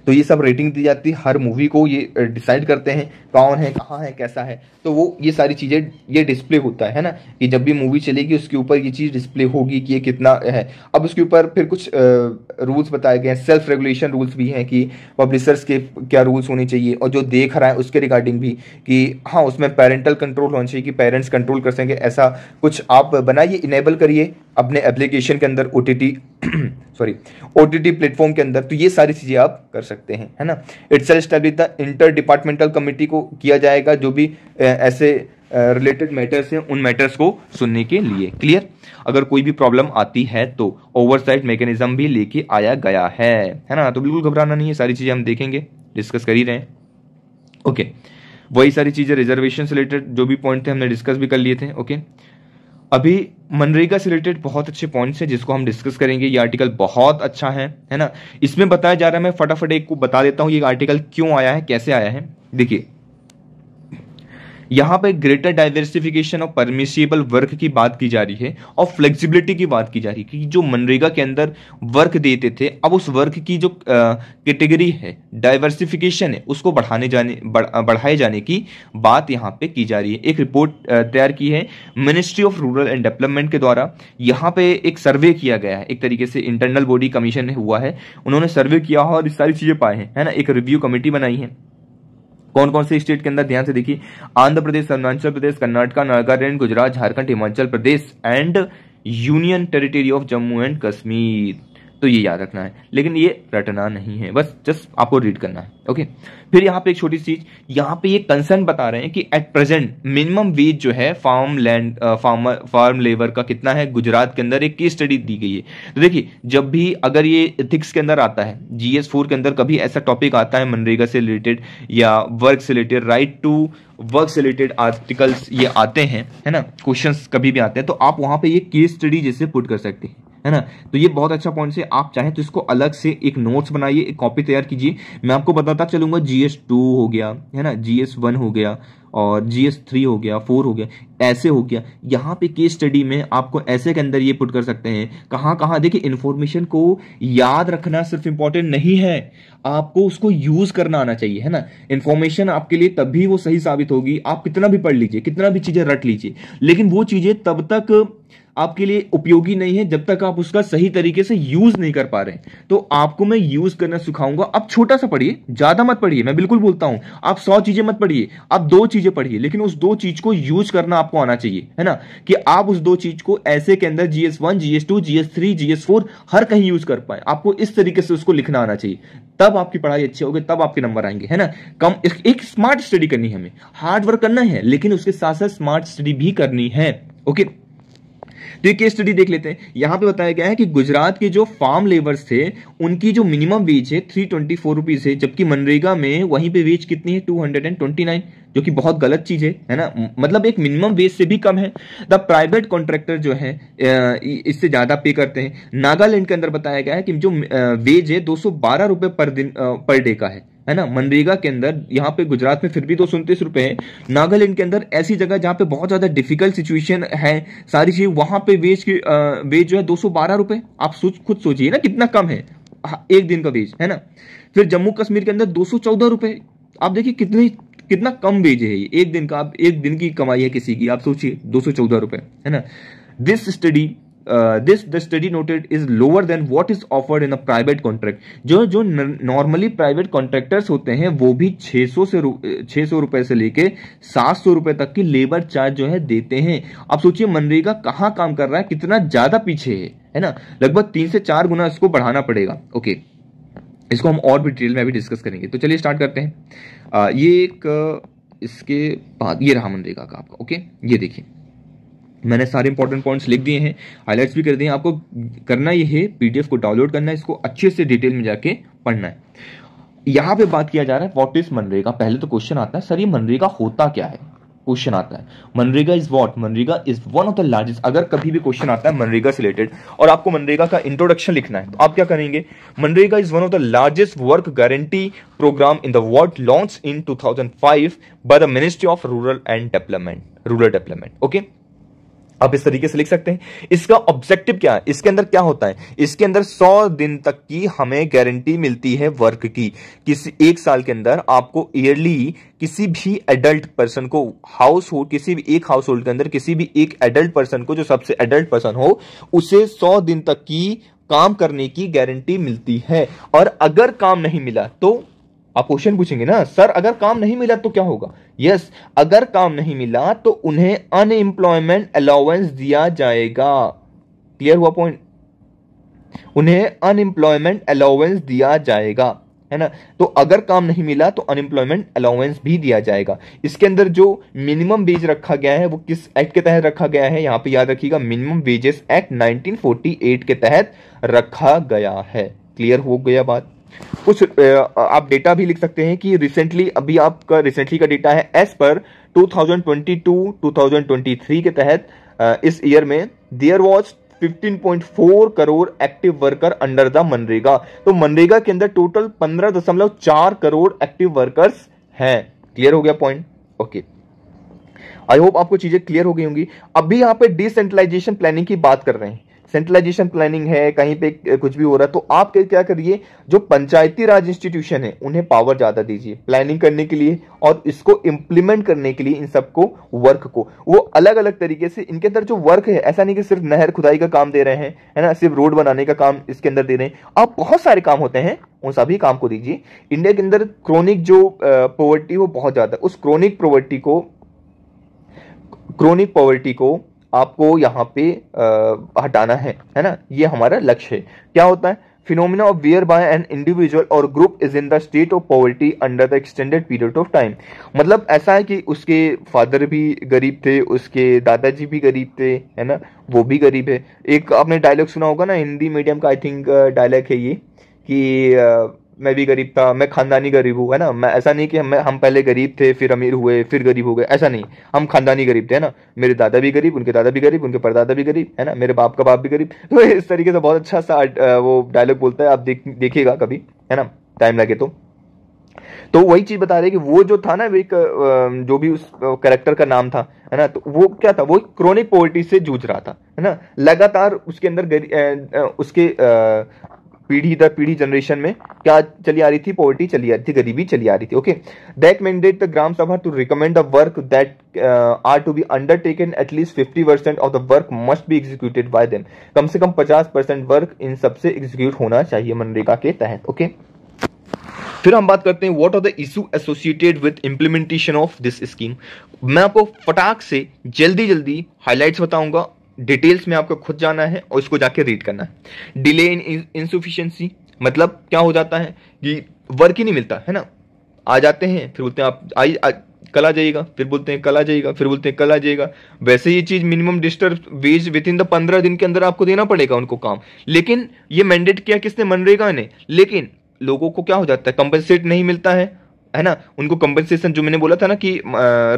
तो ये सब रेटिंग दी जाती है हर मूवी को ये डिसाइड करते हैं कौन है कहाँ है कैसा है तो वो ये सारी चीज़ें ये डिस्प्ले होता है ना कि जब भी मूवी चलेगी उसके ऊपर ये चीज़ डिस्प्ले होगी कि ये कितना है अब उसके ऊपर फिर कुछ रूल्स बताए गए हैं सेल्फ रेगुलेशन रूल्स भी हैं कि पब्लिशर्स के क्या रूल्स होने चाहिए और जो देख रहा है उसके रिगार्डिंग भी कि हाँ उसमें पेरेंटल कंट्रोल होना चाहिए कि पेरेंट्स कंट्रोल कर सकेंगे ऐसा कुछ आप बनाइए इनेबल करिए अपने एप्लीकेशन के अंदर oh sorry O T T platform के अंदर तो ये सारी चीज़ें आप कर सकते हैं है ना it's establish the inter departmental committee को किया जाएगा जो भी ऐसे रिलेटेड मैटर्स हैं उन मैटर्स को सुनने के लिए क्लियर अगर कोई भी प्रॉब्लम आती है तो ओवरसाइट मैकेनिज्म भी लेके आया गया है है ना तो बिल्कुल घबराना नहीं है सारी चीज़ें हम देखेंगे डिस्कस कर ही रहे हैं ओके वही सारी चीज़ें रिजर्वेशन से रिलेटेड जो भी पॉइंट थे हमने डिस्कस भी कर लिए थे ओके अभी मनरेगा से रिलेटेड बहुत अच्छे पॉइंट्स हैं जिसको हम डिस्कस करेंगे ये आर्टिकल बहुत अच्छा है है ना इसमें बताया जा रहा है मैं फटाफट एक को बता देता हूँ ये आर्टिकल क्यों आया है कैसे आया है देखिए यहाँ पर greater diversification of permissible work की बात की जा रही है और फ्लेक्सिबिलिटी की बात की जा रही है कि जो मनरेगा के अंदर वर्क देते थे अब उस वर्क की जो कैटेगरी है डाइवर्सिफिकेशन है उसको बढ़ाने जाने बढ़ाए जाने की बात यहाँ पे की जा रही है एक रिपोर्ट तैयार की है ministry of rural and development के द्वारा यहाँ पे एक सर्वे किया गया है एक तरीके से इंटरनल बॉडी कमीशन हुआ है उन्होंने सर्वे किया है और सारी चीजें पाए हैं है ना एक रिव्यू कमेटी बनाई है कौन कौन से स्टेट के अंदर ध्यान से देखिए Andhra Pradesh Arunachal Pradesh Karnataka Nagaland Gujarat Jharkhand Himachal Pradesh and union territory of Jammu and Kashmir तो ये याद रखना है लेकिन ये रटना नहीं है बस जस्ट आपको रीड करना है ओके फिर यहाँ पे एक छोटी सी चीज यहाँ पे ये कंसर्न बता रहे हैं कि एट प्रेजेंट मिनिमम वेज जो है farm land farmer farm labour का कितना है गुजरात के अंदर एक की स्टडी दी गई है तो देखिए जब भी अगर ये इथिक्स के अंदर आता है जीएस फोर के अंदर कभी ऐसा टॉपिक आता है मनरेगा से रिलेटेड या वर्क से रिलेटेड राइट टू वर्क से रिलेटेड आर्टिकल्स ये आते हैं है ना क्वेश्चन कभी भी आते हैं तो आप वहां पर ये की स्टडी जैसे पुट कर सकते हैं है ना तो ये बहुत अच्छा पॉइंट है आप चाहे तो इसको अलग से एक नोट्स बनाइए एक कॉपी तैयार कीजिए मैं आपको बताता चलूंगा जीएस टू हो गया है ना जीएस वन हो गया और जीएस थ्री हो गया फोर हो गया ऐसे हो गया यहाँ पे केस स्टडी में आपको ऐसे के अंदर ये पुट कर सकते हैं कहाँ कहाँ देखिए इन्फॉर्मेशन को याद रखना सिर्फ इंपॉर्टेंट नहीं है आपको उसको यूज करना आना चाहिए है ना इन्फॉर्मेशन आपके लिए तभी वो सही साबित होगी आप कितना भी पढ़ लीजिए कितना भी चीजें रट लीजिए लेकिन वो चीजें तब तक आपके लिए उपयोगी नहीं है जब तक आप उसका सही तरीके से यूज नहीं कर पा रहे तो आपको मैं यूज करना सिखाऊंगा आप छोटा सा पढ़िए ज्यादा मत पढ़िए मैं बिल्कुल बोलता हूं आप सौ चीजें मत पढ़िए आप दो चीजें पढ़िए लेकिन उस दो चीज को यूज करना आपको आना चाहिए है ना कि आप उस दो चीज को ऐसे के अंदर GS one GS two GS three GS four हर कहीं यूज कर पाए आपको इस तरीके से उसको लिखना आना चाहिए तब आपकी पढ़ाई अच्छी होगी तब आपके नंबर आएंगे है ना कम एक, एक स्मार्ट स्टडी करनी है हमें हार्ड वर्क करना है लेकिन उसके साथ साथ स्मार्ट स्टडी भी करनी है ओके तो ये केस स्टडी देख लेते हैं यहाँ पे बताया गया है कि गुजरात के जो फार्म लेबर्स थे उनकी जो मिनिमम वेज है थ्री ट्वेंटी फोर रुपीज है जबकि मनरेगा में वहीं पे वेज कितनी है two hundred and twenty nine जो कि बहुत गलत चीज है है ना मतलब एक मिनिमम वेज से भी कम है द प्राइवेट कॉन्ट्रैक्टर जो है इससे ज्यादा पे करते हैं नागालैंड के अंदर बताया गया है कि जो वेज है दो सौ बारह रुपए पर दिन पर डे का है है ना मनरेगा के अंदर यहाँ पे गुजरात में फिर भी दो तो सौ उनतीस रुपए है नागालैंड के अंदर ऐसी जगह जहाँ पे बहुत ज्यादा डिफिकल्ट सिचुएशन है सारी चीज वहां पे वेज की वेज जो है दो सौ बारह रुपए आप सोच खुद सोचिए ना कितना कम है हाँ, एक दिन का वेज है ना फिर जम्मू कश्मीर के अंदर दो सौ चौदह रुपए आप देखिए कितनी कितना कम वेज है ये एक दिन का आप एक दिन की कमाई है किसी की आप सोचिए दो सौ चौदह रुपए है ना this study Uh, this the study noted is lower than what is offered in a private contract जो जो नॉर्मली प्राइवेट कॉन्ट्रैक्टर्स होते हैं वो भी 600 से छह सौ रुपए से लेके सात सौ रुपए तक की लेबर चार्ज जो है देते हैं आप सोचिए मनरेगा कहाँ काम कर रहा है कितना ज्यादा पीछे है है ना लगभग तीन से चार गुना इसको बढ़ाना पड़ेगा ओके इसको हम और भी डिटेल में अभी डिस्कस करेंगे तो चलिए स्टार्ट करते हैं आ, uh, ये एक इसके बाद ये रहा मनरेगा का आपका ओके ये देखिए मैंने सारे इंपॉर्टेंट पॉइंट्स लिख दिए हैं हाईलाइट्स भी कर दिए आपको करना यह है पीडीएफ को डाउनलोड करना है इसको अच्छे से डिटेल में जाके पढ़ना है यहाँ पे बात किया जा रहा है व्हाट इज मनरेगा पहले तो क्वेश्चन आता है सर ये मनरेगा होता क्या है क्वेश्चन आता है MNREGA is what MNREGA is one of the largest अगर कभी भी क्वेश्चन आता है मनरेगा से रिलेटेड और आपको मनरेगा का इंट्रोडक्शन लिखना है तो आप क्या करेंगे MNREGA is one of the largest work guarantee programme in the world launch in two five by the ministry of rural and development rural development okay आप इस तरीके से लिख सकते हैं इसका ऑब्जेक्टिव क्या है इसके अंदर क्या होता है इसके अंदर 100 दिन तक की हमें गारंटी मिलती है वर्क की किसी एक साल के अंदर आपको ईयरली किसी भी एडल्ट पर्सन को हाउस होल्ड किसी भी एक हाउस होल्ड के अंदर किसी भी एक एडल्ट पर्सन को जो सबसे एडल्ट पर्सन हो उसे सौ दिन तक की काम करने की गारंटी मिलती है और अगर काम नहीं मिला तो आप क्वेश्चन पूछेंगे ना सर अगर काम नहीं मिला तो क्या होगा यस अगर काम नहीं मिला तो उन्हें अनएम्प्लॉयमेंट अलाउंस दिया जाएगा क्लियर हुआ पॉइंट उन्हें अनएम्प्लॉयमेंट अलाउंस दिया जाएगा है ना तो अगर काम नहीं मिला तो अनएम्प्लॉयमेंट अलाउंस भी दिया जाएगा इसके अंदर जो मिनिमम वेज रखा गया है वो किस एक्ट के तहत रखा गया है यहां पे याद रखिएगा मिनिमम वेजेस एक्ट 1948 के तहत रखा गया है क्लियर हो गया बात उस आप डेटा भी लिख सकते हैं कि रिसेंटली अभी आपका रिसेंटली का डेटा है एज पर 2022-2023 के तहत इस ईयर में there was 15.4 crore active worker under the MNREGA तो मनरेगा के अंदर टोटल 15.4 करोड़ एक्टिव वर्कर्स हैं क्लियर हो गया पॉइंट ओके आई होप आपको चीजें क्लियर हो गई होंगी अभी यहां पे डिसेंट्रलाइजेशन प्लानिंग की बात कर रहे हैं सेंट्रलाइजेशन प्लानिंग है कहीं पे कुछ भी हो रहा है तो आप क्या करिए जो पंचायती राज इंस्टीट्यूशन है उन्हें पावर ज्यादा दीजिए प्लानिंग करने के लिए और इसको इम्प्लीमेंट करने के लिए इन सबको वर्क को वो अलग अलग तरीके से इनके अंदर जो वर्क है ऐसा नहीं कि सिर्फ नहर खुदाई का काम दे रहे हैं है ना सिर्फ रोड बनाने का काम इसके अंदर दे रहे हैं आप बहुत सारे काम होते हैं उन सभी काम को दीजिए इंडिया के अंदर क्रोनिक जो पोवर्टी वो बहुत ज्यादा उस क्रोनिक पोवर्टी को क्रोनिक पॉवर्टी को आपको यहाँ पे आ, हटाना है है ना ये हमारा लक्ष्य है क्या होता है phenomena of whereby an individual or group is in the state of poverty under the extended period of time मतलब ऐसा है कि उसके फादर भी गरीब थे उसके दादाजी भी गरीब थे है ना वो भी गरीब है एक आपने डायलॉग सुना होगा ना हिंदी मीडियम का आई थिंक डायलॉग है ये कि मैं भी गरीब था मैं खानदानी गरीब हूँ है ना मैं ऐसा नहीं कि हम हम पहले गरीब थे फिर अमीर हुए फिर गरीब हो गए ऐसा नहीं हम खानदानी गरीब थे है ना मेरे दादा भी गरीब उनके दादा भी गरीब उनके परदादा भी गरीब है ना मेरे बाप का बाप भी गरीब तो इस तरीके से बहुत अच्छा सा वो डायलॉग बोलता है आप देख देखिएगा कभी है ना टाइम लगे तो तो वही चीज बता रहे कि वो जो था ना एक जो भी उस करेक्टर का नाम था है ना तो वो क्या था वो क्रोनिक पॉवर्टी से जूझ रहा था है ना लगातार उसके अंदर उसके पीढ़ी दर पीढ़ी जनरेशन में क्या चली आ रही थी पॉवर्टी चली आ रही थी गरीबी चली आ रही थी okay that mandate the Gram Sabha to recommend the work that are to be undertaken at least fifty percent of the work must be executed by them कम से कम पचास परसेंट वर्क इन सबसे एग्जीक्यूट होना चाहिए मनरेगा के तहत ओके फिर हम बात करते हैं what are the issue associated with implementation of this scheme मैं आपको फटाक से जल्दी जल्दी हाइलाइट्स बताऊंगा डिटेल्स में आपको खुद जाना है और इसको जाके रीड करना है डिले इन इंसुफिशियंसी मतलब क्या हो जाता है कि वर्क ही नहीं मिलता है ना आ जाते हैं फिर बोलते हैं आप आई कल आ जाइएगा फिर बोलते हैं कल आ जाइएगा फिर बोलते हैं कल आ जाइएगा वैसे ये चीज़ minimum disturb wage within the पंद्रह दिन के अंदर आपको देना पड़ेगा उनको काम लेकिन ये मैंडेट किया किसने मनरेगा ने लेकिन लोगों को क्या हो जाता है कंपनसेट नहीं मिलता है है ना उनको कंपनसेशन जो मैंने बोला था ना कि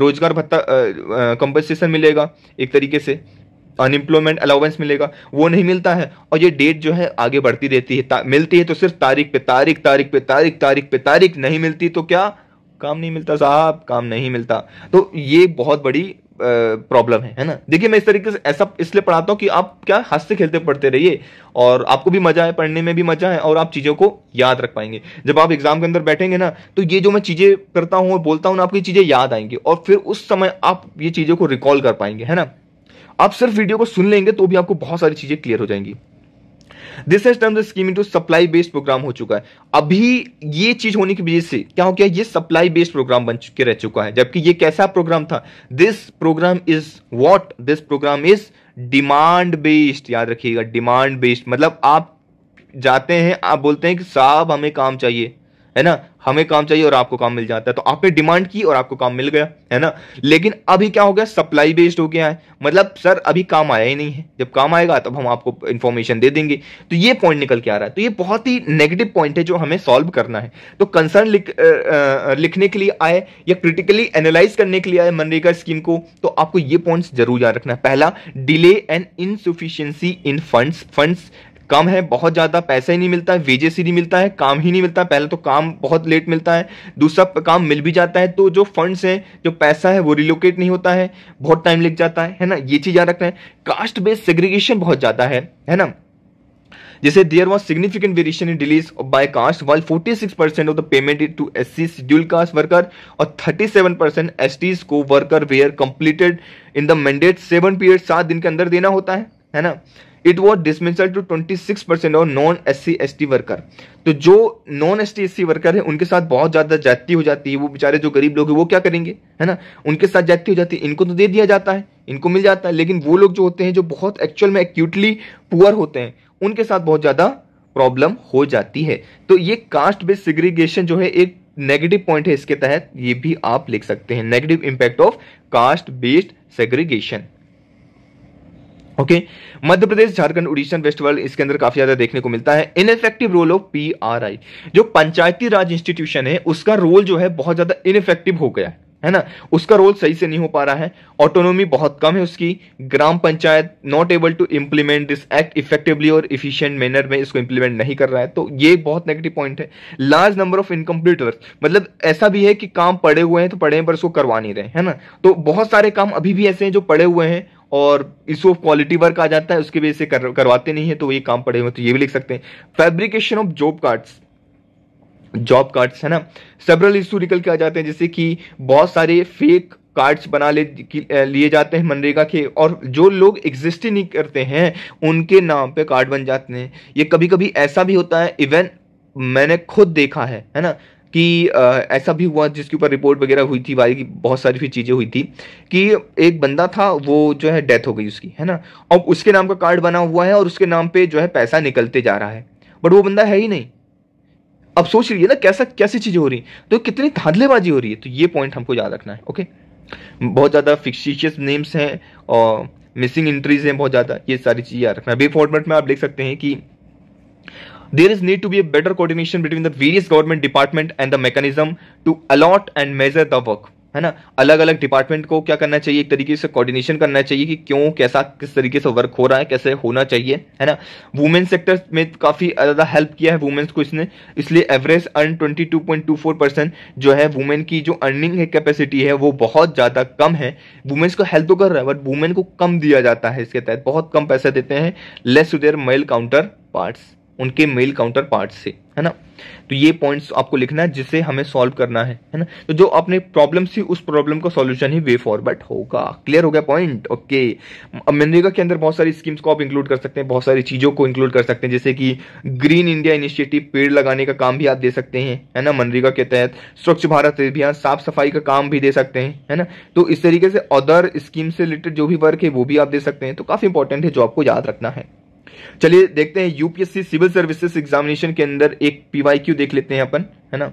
रोजगार भत्ता कंपनसेशन मिलेगा एक तरीके से अनएम्प्लॉयमेंट अलाउंस मिलेगा वो नहीं मिलता है और ये डेट जो है आगे बढ़ती रहती है मिलती है तो सिर्फ तारीख पे तारीख तारीख पे तारीख तारीख पे तारीख नहीं मिलती तो क्या काम नहीं मिलता साहब काम नहीं मिलता तो ये बहुत बड़ी प्रॉब्लम है है ना देखिए मैं इस तरीके से ऐसा इसलिए पढ़ाता हूँ कि आप क्या हंसते खेलते पढ़ते रहिए और आपको भी मजा है पढ़ने में भी मजा है और आप चीज़ों को याद रख पाएंगे जब आप एग्जाम के अंदर बैठेंगे ना तो ये जो मैं चीज़ें करता हूँ और बोलता हूँ ना आपकी चीज़ें याद आएंगी और फिर उस समय आप ये चीज़ों को रिकॉल कर पाएंगे है ना आप सिर्फ वीडियो को सुन लेंगे तो भी आपको बहुत सारी चीजें क्लियर हो जाएंगी this is term the scheme to supply based programme हो चुका है अभी ये चीज होने की वजह से क्या हो गया ये सप्लाई बेस्ड प्रोग्राम बन चुके रह चुका है जबकि ये कैसा प्रोग्राम था this programme is what this programme is demand based याद रखिएगा डिमांड बेस्ड मतलब आप जाते हैं आप बोलते हैं कि साहब हमें काम चाहिए है ना हमें काम चाहिए और आपको काम मिल जाता है तो आपने डिमांड की और आपको काम मिल गया है ना लेकिन अभी क्या हो गया सप्लाई बेस्ड हो गया है मतलब सर अभी काम आया ही नहीं है जब काम आएगा तब हम आपको इन्फॉर्मेशन दे देंगे तो ये पॉइंट निकल के आ रहा है तो ये बहुत ही नेगेटिव पॉइंट है जो हमें सॉल्व करना है तो कंसर्न लिख, लिखने के लिए आए या क्रिटिकली एनालाइज करने के लिए आए मनरेगा स्कीम को तो आपको ये पॉइंट्स जरूर याद रखना है पहला delay and insufficiency in funds funds कम है बहुत ज़्यादा पैसा ही नहीं मिलता है वेजेस ही नहीं मिलता है काम ही नहीं मिलता पहले तो काम बहुत लेट मिलता है दूसरा काम मिल भी जाता है तो जो फंड्स हैं जो पैसा है वो रिलोकेट नहीं होता है बहुत टाइम लग जाता है है ना ये चीज़ याद रखना है कास्ट बेस्ड सेग्रीगेशन बहुत ज़्यादा है है ना जैसे there was significant variation in release by caste while 46 percent of the payment to S C schedule caste worker और 37 परसेंट एस टीज को worker were completed in the mandate seven period सात दिन के अंदर देना होता है है ना it was dismissal to six percent of non S C S T worker तो जो non S T S C worker है उनके साथ बहुत ज़्यादा जाति हो जाती है वो बेचारे जो गरीब लोग हैं वो क्या करेंगे है ना उनके साथ जाति हो जाती है इनको तो दे दिया जाता है इनको मिल जाता है लेकिन वो लोग जो होते हैं जो बहुत एक्चुअल में एक्यूटली पुअर होते हैं उनके साथ बहुत ज़्यादा प्रॉब्लम हो जाती है तो ये कास्ट बेस्ड सिग्रीगेशन जो है एक नेगेटिव पॉइंट है इसके तहत ये भी आप लिख सकते हैं negative impact of caste based segregation okay okay. Madhya Pradesh Jharkhand Orissa west world इसके अंदर काफी ज्यादा देखने को मिलता है इनफेक्टिव रोल ऑफ पीआरआई जो पंचायती राज इंस्टीट्यूशन है उसका रोल जो है बहुत ज्यादा इनफेक्टिव हो गया है है ना उसका रोल सही से नहीं हो पा रहा है ऑटोनोमी बहुत कम है उसकी Gram Panchayat not able to implement this act effectively और इफिशियंट मैनर में इसको इंप्लीमेंट नहीं कर रहा है तो ये बहुत नेगेटिव पॉइंट है large number of incomplete work मतलब ऐसा भी है कि काम पड़े हुए हैं तो पड़े हैं पर उसको करवा नहीं रहे है ना तो बहुत सारे काम अभी भी ऐसे हैं जो पड़े हुए हैं और इशू ऑफ क्वालिटी वर्क आ जाता है उसके वजह से कर, करवाते नहीं है तो ये काम पड़े हुए तो ये भी लिख सकते हैं fabrication of job cards job cards है ना सेबरल इशू निकल के आ जाते हैं जैसे कि बहुत सारे फेक कार्ड्स बना ले लिए जाते हैं मनरेगा के और जो लोग एग्जिस्ट ही नहीं करते हैं उनके नाम पे कार्ड बन जाते हैं ये कभी कभी ऐसा भी होता है इवन मैंने खुद देखा है है ना कि ऐसा भी हुआ जिसके ऊपर रिपोर्ट वगैरह हुई थी की बहुत सारी फिर चीज़ें हुई थी कि एक बंदा था वो जो है डेथ हो गई उसकी है ना अब उसके नाम का कार्ड बना हुआ है और उसके नाम पर जो है पैसा निकलते जा रहा है बट वो बंदा है ही नहीं अब सोच लीजिए ना कैसा कैसी चीज़ें हो रही हैं तो कितनी धांधलेबाजी हो रही है तो ये पॉइंट हमको याद रखना है ओके बहुत ज़्यादा फिक्शीशियस नेम्स हैं और मिसिंग इंट्रीज हैं बहुत ज़्यादा ये सारी चीज़ें याद रखना वेब फॉर्मेट में आप देख सकते हैं कि there is need to be a better coordination between the various government department and the mechanism to allot and measure the work है ना अलग अलग डिपार्टमेंट को क्या करना चाहिए एक तरीके से कोऑर्डिनेशन करना चाहिए कि क्यों कैसा किस तरीके से वर्क हो रहा है कैसे होना चाहिए है ना वुमेन सेक्टर में काफी ज्यादा हेल्प किया है वुमेन्स को इसने इसलिए एवरेज अर्न 22.24 परसेंट जो है वुमेन की जो अर्निंग है कैपेसिटी है वो बहुत ज्यादा कम है वुमेन्स को हेल्प तो कर रहा है बट वुमेन को कम दिया जाता है इसके तहत बहुत कम पैसे देते हैं less to their male counterparts उनके मेल काउंटर पार्ट से है ना तो ये पॉइंट्स आपको लिखना है जिसे हमें सॉल्व करना है है ना तो जो अपने प्रॉब्लम थी उस प्रॉब्लम का सॉल्यूशन ही वे फॉरवर्ड होगा क्लियर हो गया पॉइंट ओके अब मनरेगा के अंदर बहुत सारी स्कीम्स को आप इंक्लूड कर सकते हैं बहुत सारी चीजों को इंक्लूड कर सकते हैं जैसे कि ग्रीन इंडिया इनिशिएटिव पेड़ लगाने का काम भी आप दे सकते हैं है ना मनरेगा के तहत स्वच्छ भारत अभियान साफ सफाई का काम भी दे सकते हैं है ना तो इस तरीके से अदर स्कीम से रिलेटेड जो भी वर्क है वो भी आप दे सकते हैं तो काफी इंपॉर्टेंट है जो आपको याद रखना है चलिए देखते हैं यूपीएससी सिविल सर्विसेज एग्जामिनेशन के अंदर एक पीवाईक्यू देख लेते हैं अपन है ना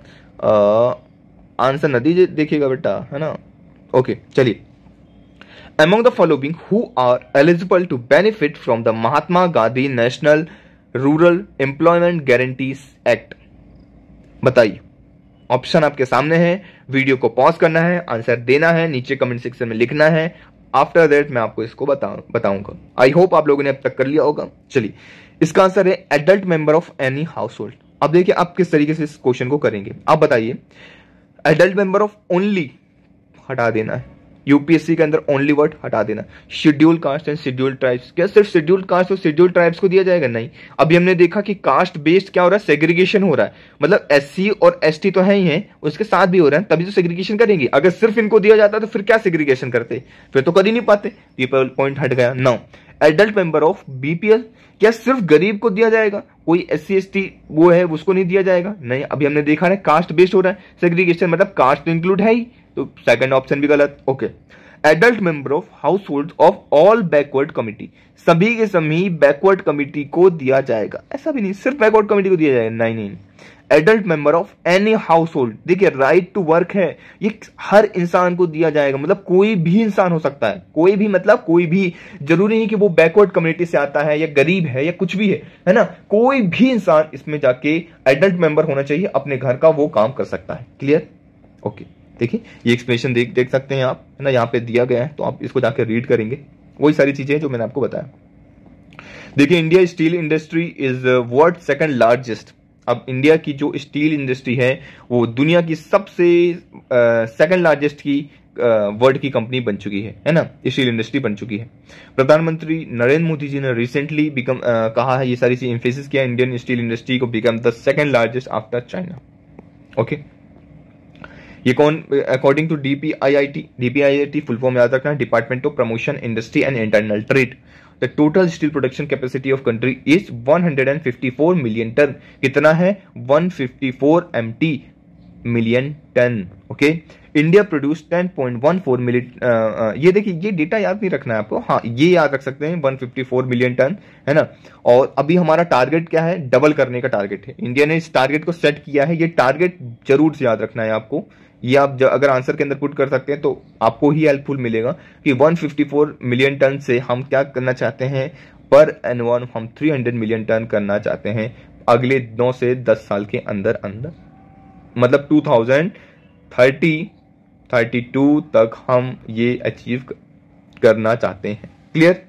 आंसर नदी दीजिए देखिएगा बेटा है ना ओके चलिए among the following who are eligible to benefit from the Mahatma Gandhi national rural employment Guarantees act बताइए ऑप्शन आपके सामने है वीडियो को पॉज करना है आंसर देना है नीचे कमेंट सेक्शन में लिखना है आफ्टर दैट मैं आपको इसको बता बताऊंगा आई होप आप लोगों ने अब तक कर लिया होगा चलिए इसका आंसर है adult member of any household अब देखिए आप किस तरीके से इस क्वेश्चन को करेंगे आप बताइए एडल्ट मेंबर ऑफ ओनली हटा देना है यूपीएससी के अंदर ओनली वर्ड हटा देना schedule caste and schedule tribes क्या सिर्फ शेड्यूल कास्ट और शेड्यूल ट्राइब्स को दिया जाएगा नहीं अभी हमने देखा कि कास्ट बेस्ड क्या हो रहा है सेग्रीगेशन हो रहा है मतलब एस और एस तो है ही है उसके साथ भी हो रहा है तभी तो सेग्रीगेशन करेंगे अगर सिर्फ इनको दिया जाता तो फिर क्या सेग्रीगेशन करते फिर तो कर ही नहीं पाते पॉइंट हट गया now adult member of BPL क्या सिर्फ गरीब को दिया जाएगा कोई एस सी वो है उसको नहीं दिया जाएगा नहीं अभी हमने देखा है कास्ट बेस्ड हो रहा है सेग्रीगेशन मतलब कास्ट इंक्लूड तो है ही तो सेकंड ऑप्शन भी गलत okay adult member of household of all backward committee सभी के सभी बैकवर्ड कमिटी को दिया जाएगा ऐसा भी नहीं सिर्फ बैकवर्ड कमिटी को दिया जाएगा नहीं नहीं adult member of any household देखिए राइट टू वर्क है ये हर इंसान को दिया जाएगा मतलब कोई भी इंसान हो सकता है कोई भी मतलब कोई भी जरूरी नहीं कि वो बैकवर्ड कम्युनिटी से आता है या गरीब है या कुछ भी है है ना कोई भी इंसान इसमें जाके एडल्ट मेंबर होना चाहिए अपने घर का वो काम कर सकता है क्लियर ओके okay. देखिए ये एक्सप्रेशन देख देख सकते हैं आप है ना यहाँ पे दिया गया है तो आप इसको जाकर रीड करेंगे वही सारी चीजें हैं जो मैंने आपको बताया देखिए India steel industry is world second largest अब इंडिया की जो स्टील इंडस्ट्री है वो दुनिया की सबसे सेकंड लार्जेस्ट की वर्ल्ड की कंपनी बन चुकी है है ना स्टील इंडस्ट्री बन चुकी है प्रधानमंत्री नरेंद्र मोदी जी ने रिसेंटली बिकम कहा है ये सारी चीज इंफेसिस किया इंडियन स्टील इंडस्ट्री को become the second largest after China okay okay? ये कौन according to D P I I I T full form याद रखना department of promotion industry and internal trade the total steel production capacity of country is 154 million ton कितना है 154 MT million ton okay India produce 10.14 million ये देखिए ये data याद नहीं रखना है आपको हाँ ये याद रख सकते हैं 154 मिलियन टन है ना और अभी हमारा टारगेट क्या है डबल करने का टारगेट है इंडिया ने इस टारगेट को सेट किया है ये टारगेट जरूर से याद रखना है आपको ये आप अगर आंसर के अंदर पुट कर सकते हैं तो आपको ही हेल्पफुल मिलेगा कि 154 मिलियन टन से हम क्या करना चाहते हैं पर एन वन हम 300 मिलियन टन करना चाहते हैं अगले नौ से दस साल के अंदर अंदर मतलब 2030 32 तक हम ये अचीव करना चाहते हैं क्लियर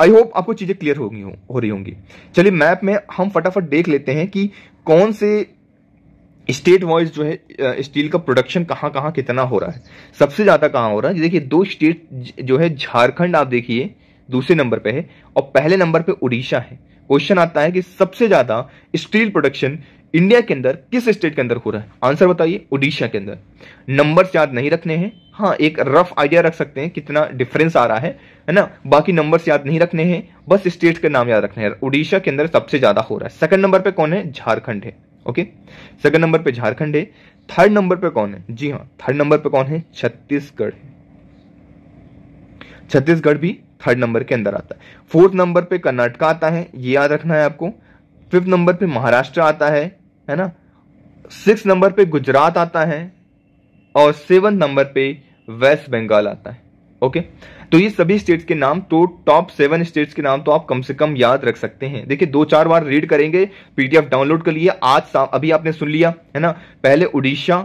आई होप आपको चीजें क्लियर होगी हो रही होंगी चलिए मैप में हम फटाफट देख लेते हैं कि कौन से स्टेट वाइज जो है स्टील का प्रोडक्शन कहाँ कहाँ कितना हो रहा है सबसे ज़्यादा कहाँ हो रहा है देखिए दो स्टेट जो है झारखंड आप देखिए दूसरे नंबर पे है और पहले नंबर पे उड़ीसा है क्वेश्चन आता है कि सबसे ज़्यादा स्टील प्रोडक्शन इंडिया के अंदर किस स्टेट के अंदर हो रहा है आंसर बताइए उड़ीसा के अंदर नंबर्स याद नहीं रखने हैं हाँ एक रफ आइडिया रख सकते हैं कितना डिफरेंस आ रहा है है ना बाकी नंबर्स याद नहीं रखने हैं बस स्टेट के नाम याद रखने हैं उड़ीसा के अंदर सबसे ज्यादा हो रहा है सेकंड नंबर पे कौन है झारखंड है ओके सेकंड नंबर पे झारखंड है थर्ड नंबर पे कौन है जी हाँ थर्ड नंबर पे कौन है छत्तीसगढ़ छत्तीसगढ़ भी थर्ड नंबर के अंदर आता है फोर्थ नंबर पे कर्नाटका आता है ये याद रखना है आपको फिफ्थ नंबर पे महाराष्ट्र आता है है ना सिक्स नंबर पे गुजरात आता है और सेवन नंबर पे वेस्ट बंगाल आता है ओके तो ये सभी स्टेट्स के नाम तो टॉप सेवन स्टेट्स के नाम तो आप कम से कम याद रख सकते हैं देखिए दो चार बार रीड करेंगे पीडीएफ डाउनलोड कर लिए आज अभी आपने सुन लिया है ना पहले उड़ीसा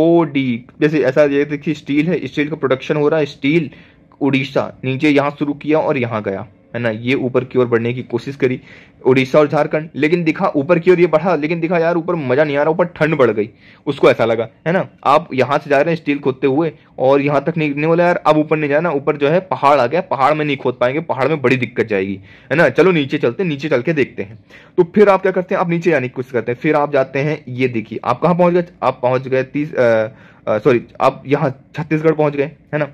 ओडी जैसे ऐसा देखिए स्टील है स्टील का प्रोडक्शन हो रहा है स्टील उड़ीसा नीचे यहां शुरू किया और यहां गया है ना ये ऊपर की ओर बढ़ने की कोशिश करी उड़ीसा और झारखंड लेकिन दिखा ऊपर की ओर ये बढ़ा लेकिन दिखा यार ऊपर मजा नहीं आ रहा ऊपर ठंड बढ़ गई उसको ऐसा लगा है ना आप यहाँ से जा रहे हैं स्टील खोदते हुए और यहाँ तक नहीं बोला यार अब ऊपर नहीं जाना ऊपर जो है पहाड़ आ गया पहाड़ में नहीं खोद पाएंगे पहाड़ में बड़ी दिक्कत जाएगी है ना चलो नीचे चलते नीचे चल के देखते हैं तो फिर आप क्या करते हैं आप नीचे जाने की कोशिश करते हैं फिर आप जाते हैं ये देखिए आप कहाँ पहुंच गए आप पहुंच गए तीस सॉरी आप यहाँ छत्तीसगढ़ पहुंच गए है ना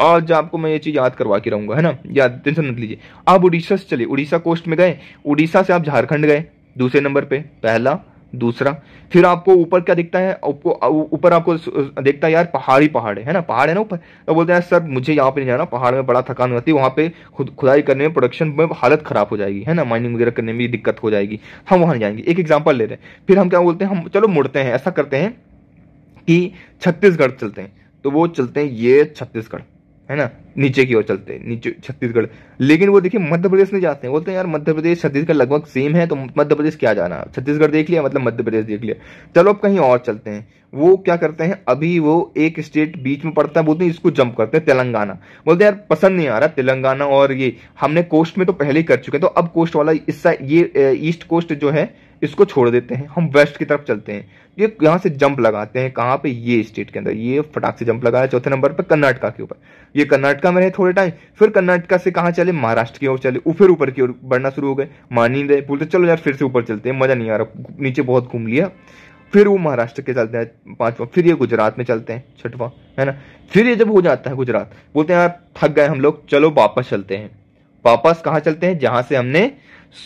आज आपको मैं ये चीज़ याद करवा के रहूंगा है ना याद टेंशन मत लीजिए आप उड़ीसा से चले उड़ीसा कोस्ट में गए उड़ीसा से आप झारखंड गए दूसरे नंबर पे पहला दूसरा फिर आपको ऊपर क्या दिखता है आपको ऊपर आपको देखता है यार पहाड़ी पहाड़ है ना पहाड़ है ना ऊपर तो बोलते हैं सर मुझे यहाँ पे नहीं जाना पहाड़ में बड़ा थकान होती है वहाँ पे खुद खुदाई करने में प्रोडक्शन में हालत खराब हो जाएगी है ना माइनिंग वगैरह करने में भी दिक्कत हो जाएगी हम वहाँ जाएंगे एक एग्जाम्पल ले रहे हैं फिर हम क्या बोलते हैं हम चलो मुड़ते हैं ऐसा करते हैं कि छत्तीसगढ़ चलते हैं तो वो चलते हैं ये छत्तीसगढ़ है ना नीचे की ओर चलते हैं नीचे छत्तीसगढ़ लेकिन वो देखिए मध्य प्रदेश नहीं जाते हैं बोलते हैं यार मध्य प्रदेश छत्तीसगढ़ लगभग सेम है तो मध्य प्रदेश क्या जाना छत्तीसगढ़ देख लिया मतलब मध्य प्रदेश देख लिया चलो अब कहीं और चलते हैं वो क्या करते हैं अभी वो एक स्टेट बीच में पड़ता है बोलते हैं इसको जंप करते हैं तेलंगाना बोलते हैं यार पसंद नहीं आ रहा तेलंगाना और ये हमने कोस्ट में तो पहले ही कर चुके तो अब कोस्ट वाला इस ये ईस्ट कोस्ट जो है इसको छोड़ देते हैं हम वेस्ट की तरफ चलते हैं ये यहाँ से जंप लगाते हैं कहाँ पे ये स्टेट के अंदर ये फटाक से जंप लगाया चौथे नंबर पर कर्नाटका के ऊपर ये कर्नाटका में रहे थोड़े टाइम फिर कर्नाटका से कहाँ चले महाराष्ट्र की ओर चले फिर ऊपर की ओर बढ़ना शुरू हो गए मान नहीं रहे बोलते चलो यार फिर से ऊपर चलते हैं मजा नहीं आ रहा नीचे बहुत घूम लिया फिर वो महाराष्ट्र के चलते हैं पांचवा फिर ये गुजरात में चलते हैं छठवा है ना फिर ये जब हो जाता है गुजरात बोलते हैं यार थक गए हम लोग चलो वापस चलते हैं वापस कहाँ चलते हैं जहां से हमने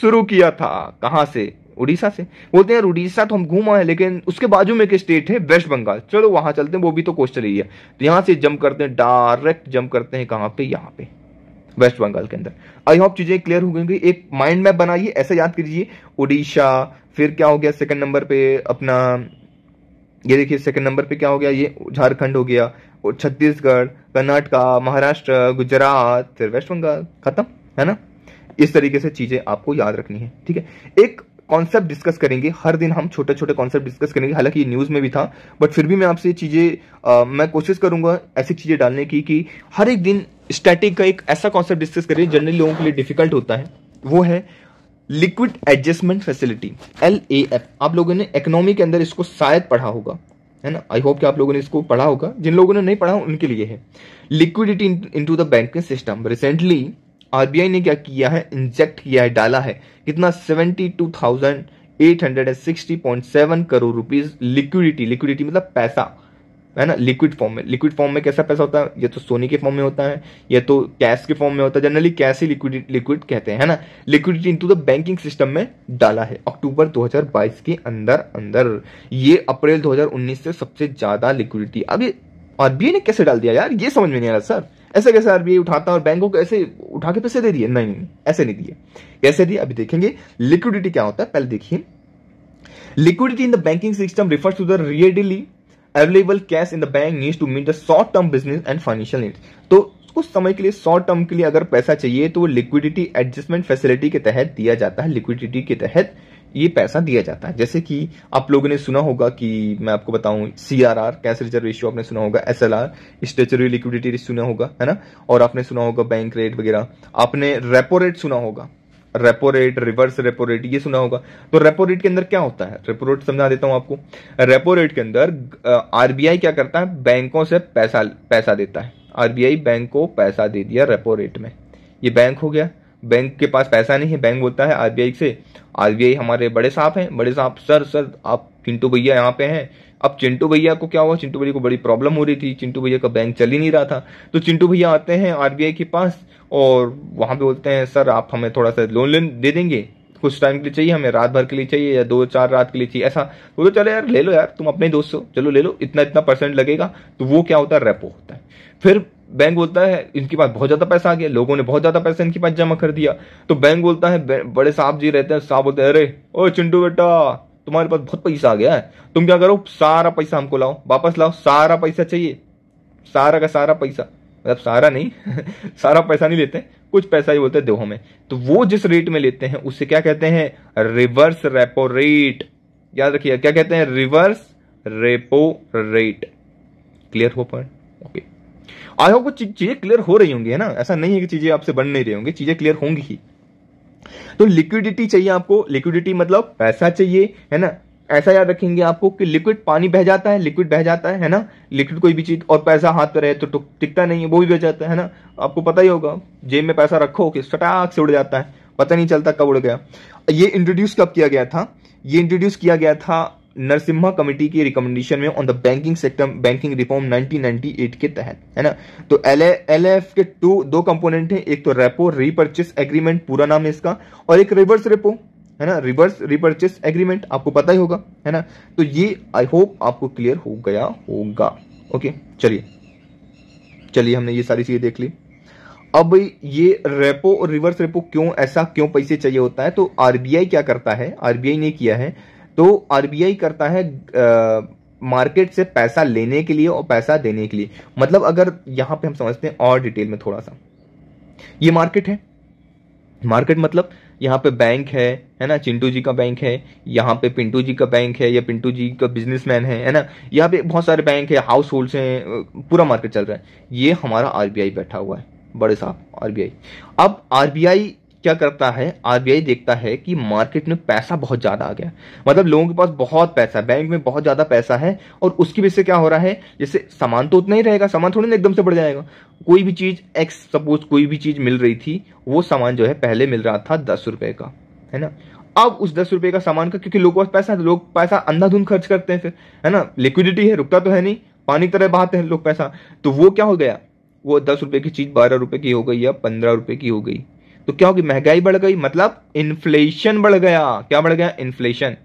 शुरू किया था कहाँ से उड़ीसा से बोलते हैं यार उड़ीसा तो हम घूमा है लेकिन उसके बाजू में एक स्टेट है वेस्ट बंगाल चलो वहां चलते हैं वो भी तो कोस्टल एरिया तो यहाँ से जंप करते हैं डायरेक्ट जंप करते हैं कहाँ पे यहाँ पे वेस्ट बंगाल के अंदर आई होप चीजें क्लियर हो गई एक माइंड मैप बनाइए ऐसा याद कीजिए उड़ीसा फिर क्या हो गया सेकंड नंबर पे अपना ये देखिए सेकंड नंबर पे क्या हो गया ये झारखंड हो गया और छत्तीसगढ़ कर्नाटका महाराष्ट्र गुजरात फिर वेस्ट बंगाल खत्म है ना इस तरीके से चीजें आपको याद रखनी है ठीक है एक कॉन्सेप्ट डिस्कस करेंगे हर दिन हम छोटे छोटे कॉन्सेप्ट डिस्कस करेंगे हालांकि ये न्यूज़ में भी था बट फिर भी मैं आपसे चीज़ें मैं कोशिश करूंगा ऐसी चीज़ें डालने की कि हर एक दिन स्टैटिक का एक ऐसा कॉन्सेप्ट डिस्कस करें जनरली लोगों के लिए डिफिकल्ट होता है वो है liquid adjustment facility L A F आप लोगों ने इकोनॉमी के अंदर इसको शायद पढ़ा होगा है ना आई होप कि आप लोगों ने इसको पढ़ा होगा जिन लोगों ने नहीं पढ़ा उनके लिए है liquidity into the banking system recently RBI ने क्या किया है इंजेक्ट किया है डाला है कितना seventy two thousand seven crore rupees liquidity liquidity मतलब पैसा है ना लिक्विड फॉर्म में लिक्विड फॉर्म में कैसा पैसा होता है या तो सोने के फॉर्म में होता है या तो कैश के फॉर्म में होता है जनरली कैश ही लिक्विड लिक्विड कहते हैं ना liquidity into the banking system में डाला है अक्टूबर 2022 के अंदर अंदर ये अप्रैल 2019 से सबसे ज्यादा लिक्विडिटी अभी आरबीआई ने कैसे डाल दिया यार ये समझ में नहीं आ रहा सर ऐसे कैसे आरबीआई उठाता और बैंकों को ऐसे उठा के पैसे दे दिए नहीं नहीं ऐसे नहीं दिए कैसे दिए अभी देखेंगे लिक्विडिटी क्या होता है पहले देखिए liquidity in the banking system refers to the readily available cash in the bank needs to meet the short term business and financial needs तो कुछ समय के लिए शॉर्ट टर्म के लिए अगर पैसा चाहिए तो लिक्विडिटी एडजस्टमेंट फैसिलिटी के तहत दिया जाता है लिक्विडिटी के तहत ये पैसा दिया जाता है जैसे कि आप लोगों ने सुना होगा कि मैं आपको बताऊं C R R cash reserve ratio आपने सुना होगा एसएलआर एल स्टेचुरी लिक्विडिटी सुना होगा है ना और आपने सुना होगा बैंक रेट वगैरह आपने रेपो रेट सुना होगा repo rate reverse repo rate ये सुना होगा तो रेपो रेट के अंदर क्या होता है रेपो रेट समझा देता हूं आपको रेपो रेट के अंदर आरबीआई क्या करता है बैंकों से पैसा पैसा देता है आरबीआई बैंक को पैसा दे दिया रेपो रेट में ये बैंक हो गया बैंक के पास पैसा नहीं है बैंक बोलता है आरबीआई से आरबीआई हमारे बड़े साहब हैं बड़े साहब सर सर आप चिंटू भैया यहाँ पे हैं अब चिंटू भैया को क्या हुआ चिंटू भैया को बड़ी प्रॉब्लम हो रही थी चिंटू भैया का बैंक चल ही नहीं रहा था तो चिंटू भैया आते हैं आरबीआई के पास और वहाँ पे बोलते हैं सर आप हमें थोड़ा सा लोन दे देंगे कुछ टाइम के लिए चाहिए हमें रात भर के लिए चाहिए या दो चार रात के लिए चाहिए ऐसा वो तो चलो यार ले लो यार तुम अपने दोस्त हो चलो ले लो इतना इतना परसेंट लगेगा तो वो क्या होता है रेपो होता है फिर बैंक बोलता है इनके पास बहुत ज्यादा पैसा आ गया लोगों ने बहुत ज्यादा पैसा इनके पास जमा कर दिया तो बैंक बोलता है बड़े साहब जी रहते हैं साहब बोलते हैं अरे ओ चिंटू बेटा तुम्हारे पास बहुत पैसा आ गया है तुम क्या करो सारा पैसा हमको लाओ वापस लाओ सारा पैसा चाहिए सारा का सारा पैसा मतलब सारा नहीं सारा पैसा नहीं लेते कुछ पैसा ही बोलते हैं दो हमें तो वो जिस रेट में लेते हैं उससे क्या कहते हैं रिवर्स रेपो रेट याद रखिए क्या कहते हैं रिवर्स रेपो रेट क्लियर हो point okay okay. I hope वो चीजें क्लियर हो रही होंगी है ना ऐसा नहीं है कि चीजें आपसे बन नहीं रही होंगी चीजें क्लियर होंगी ही तो लिक्विडिटी चाहिए आपको लिक्विडिटी मतलब पैसा चाहिए है ना ऐसा याद रखेंगे आपको कि लिक्विड पानी बह जाता है लिक्विड बह जाता है है ना लिक्विड कोई भी चीज और पैसा हाथ पर रहे तो, तो टिकता नहीं है वो भी बह जाता है, है ना आपको पता ही होगा जेब में पैसा रखो कि सटाक से उड़ जाता है पता नहीं चलता कब उड़ गया ये इंट्रोड्यूस कब किया गया था ये इंट्रोड्यूस किया गया था नरसिम्हा कमेटी की रिकमेंडेशन में on the banking sector banking reform 1998 के तहत है ना तो एल एल के टू दो कंपोनेंट हैं एक तो रेपो रिपर्चेस एग्रीमेंट पूरा नाम है इसका और एक रिवर्स रेपो है ना रिवर्स रिपर्चेस एग्रीमेंट आपको पता ही होगा है ना तो ये आई होप आपको क्लियर हो गया होगा ओके चलिए चलिए हमने ये सारी चीजें देख ली अब ये रेपो और रिवर्स रेपो क्यों ऐसा क्यों पैसे चाहिए होता है तो आरबीआई क्या करता है आरबीआई ने किया है तो आरबीआई करता है मार्केट से पैसा लेने के लिए और पैसा देने के लिए मतलब अगर यहां पे हम समझते हैं और डिटेल में थोड़ा सा ये मार्केट है मार्केट मतलब यहाँ पे बैंक है है ना चिंटू जी का बैंक है यहाँ पे पिंटू जी का बैंक है या पिंटू जी का बिजनेसमैन है है ना यहाँ पे बहुत सारे बैंक है हाउस होल्ड्स हैं पूरा मार्केट चल रहा है ये हमारा आरबीआई बैठा हुआ है बड़े साहब आरबीआई अब आरबीआई क्या करता है आरबीआई देखता है कि मार्केट में पैसा बहुत ज्यादा आ गया मतलब लोगों के पास बहुत पैसा बैंक में बहुत ज्यादा पैसा है और उसकी वजह से क्या हो रहा है जैसे सामान तो उतना ही रहेगा सामान थोड़ी ना एकदम से बढ़ जाएगा कोई भी चीज एक्स सपोज कोई भी चीज मिल रही थी वो सामान जो है पहले मिल रहा था दस रुपए का है ना अब उस दस रुपए का सामान का क्योंकि लोगों के पास पैसा है लोग पैसा अंधाधुंध खर्च करते हैं फिर है ना लिक्विडिटी है रुकता तो है नहीं पानी तरह बहाते हैं लोग पैसा तो वो क्या हो गया वो दस रुपए की चीज बारह रुपए की हो गई या पंद्रह रुपए की हो गई तो क्या होगी महंगाई बढ़ गई मतलब इन्फ्लेशन बढ़ गया क्या बढ़ गया इन्फ्लेशन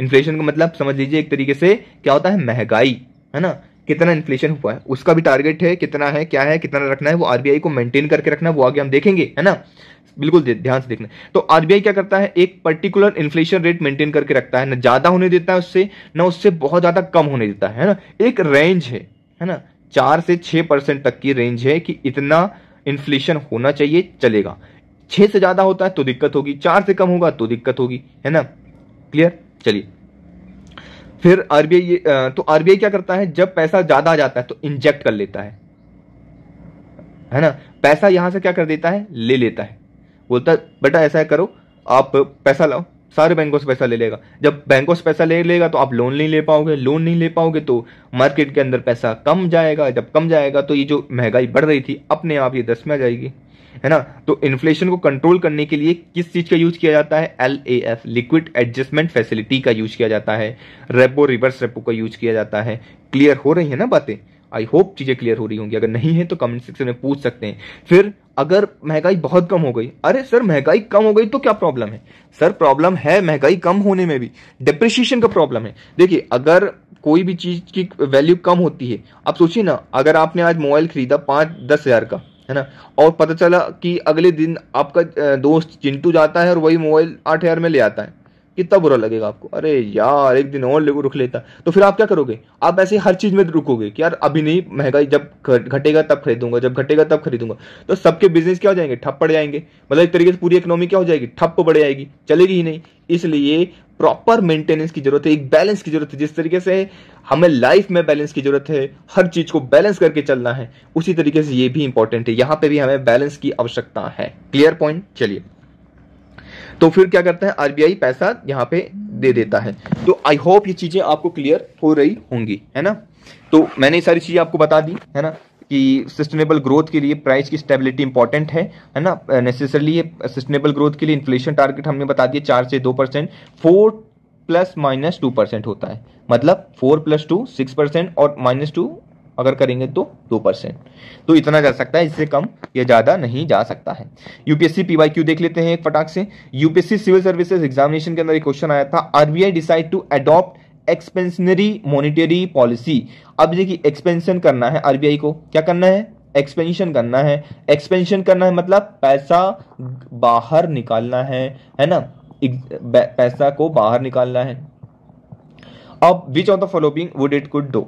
इन्फ्लेशन का मतलब समझ लीजिए एक तरीके से क्या होता है महंगाई है ना कितना इन्फ्लेशन हुआ है उसका भी टारगेट है कितना है क्या है कितना रखना है वो आरबीआई को मेंटेन करके रखना है वो आगे हम देखेंगे है ना बिल्कुल ध्यान से देखना तो आरबीआई क्या करता है एक पर्टिकुलर इन्फ्लेशन रेट मेंटेन करके रखता है ना ज्यादा होने देता है उससे ना उससे बहुत ज्यादा कम होने देता है ना एक रेंज है है ना चार से छह परसेंट तक की रेंज है कि इतना इन्फ्लेशन होना चाहिए चलेगा छह से ज़्यादा होता है तो दिक्कत होगी चार से कम होगा तो दिक्कत होगी है ना क्लियर चलिए फिर आरबीआई तो आरबीआई क्या करता है जब पैसा ज़्यादा आ जाता है तो इंजेक्ट कर लेता है है ना पैसा यहां से क्या कर देता है ले लेता है बोलता है बेटा ऐसा करो आप पैसा लाओ सारे बैंकों से पैसा ले लेगा जब बैंकों से पैसा ले लेगा तो आप लोन नहीं ले पाओगे लोन नहीं ले पाओगे तो मार्केट के अंदर पैसा कम जाएगा जब कम जाएगा तो ये जो महंगाई बढ़ रही थी अपने आप ये दस में आ जाएगी है ना तो इन्फ्लेशन को कंट्रोल करने के लिए किस चीज का यूज किया जाता है L A F liquidity adjustment facility का यूज किया जाता है रेपो रिवर्स रेपो का यूज किया जाता है क्लियर हो रही है ना बातें आई होप चीजें क्लियर हो रही होंगी अगर नहीं है तो कमेंट सेक्शन में पूछ सकते हैं फिर अगर महंगाई बहुत कम हो गई अरे सर महंगाई कम हो गई तो क्या प्रॉब्लम है सर प्रॉब्लम है महंगाई कम होने में भी डिप्रिशिएशन का प्रॉब्लम है देखिए अगर कोई भी चीज की वैल्यू कम होती है आप सोचिए ना अगर आपने आज मोबाइल खरीदा पांच दस हजार का है ना और पता चला कि अगले दिन आपका दोस्त चिंटू जाता है और वही मोबाइल आठ हज़ार में ले आता है कितना बुरा लगेगा आपको अरे यार एक दिन और रुक लेता तो फिर आप क्या करोगे आप ऐसे हर चीज में रुकोगे कि यार अभी नहीं महंगाई जब घटेगा तब खरीदूंगा जब घटेगा तब खरीदूंगा तो सबके बिजनेस क्या हो जाएंगे ठप पड़ जाएंगे मतलब एक तरीके से पूरी इकोनॉमी क्या हो जाएगी ठप पड़ जाएगी चलेगी ही नहीं इसलिए प्रॉपर मेंटेनेंस की जरूरत है एक बैलेंस की जरूरत है जिस तरीके से हमें लाइफ में बैलेंस की जरूरत है हर चीज को बैलेंस करके चलना है उसी तरीके से ये भी इंपॉर्टेंट है यहाँ पे भी हमें बैलेंस की आवश्यकता है क्लियर पॉइंट चलिए तो फिर क्या करता है आरबीआई पैसा यहाँ पे दे देता है तो आई होप ये चीज़ें आपको क्लियर हो रही होंगी है ना तो मैंने ये सारी चीज़ें आपको बता दी है ना कि सस्टेनेबल ग्रोथ के लिए प्राइस की स्टेबिलिटी इंपॉर्टेंट है है ना नेसेसरली uh, ये सस्टेनेबल ग्रोथ के लिए इन्फ्लेशन टारगेट हमने बता दिया चार से दो percent four plus minus two percent होता है मतलब four plus two six percent और माइनस टू अगर करेंगे तो दो परसेंट तो इतना जा सकता है इससे कम या ज़्यादा नहीं जा सकता है यूपीएससी पीवाई क्यू देख लेते हैं एक फटाक से यूपीएससी सिविल सर्विसेज एग्जामिनेशन के अंदर एक क्वेश्चन आया था RBI decide to adopt expansionary monetary policy अब देखिए एक्सपेंशन करना है आरबीआई को क्या करना है एक्सपेंशन करना है एक्सपेंशन करना है मतलब पैसा बाहर निकालना है है ना पैसा को बाहर निकालना है अब which of the following would it could do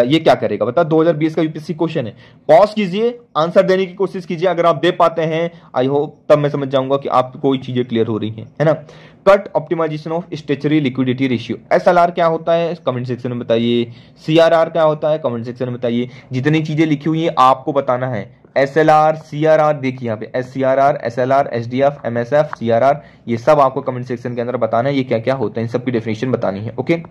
ये क्या करेगा बता 2020 का यूपीएससी क्वेश्चन है पॉज कीजिए आंसर देने की कोशिश कीजिए अगर आप दे पाते हैं आई होप तब मैं समझ जाऊंगा कि आप कोई चीजें क्लियर हो रही हैं है ना cut optimization of statutory liquidity ratio S क्या होता है कमेंट सेक्शन में बताइए सी क्या होता है कमेंट सेक्शन में बताइए जितनी चीजें लिखी हुई है आपको बताना है S L R C R R देखिए यहाँ पे S C R R S L R S D F M S F C R R ये सब आपको कमेंट सेक्शन के अंदर बताना है ये क्या क्या होता है इन सबकी डेफिनेशन बतानी है okay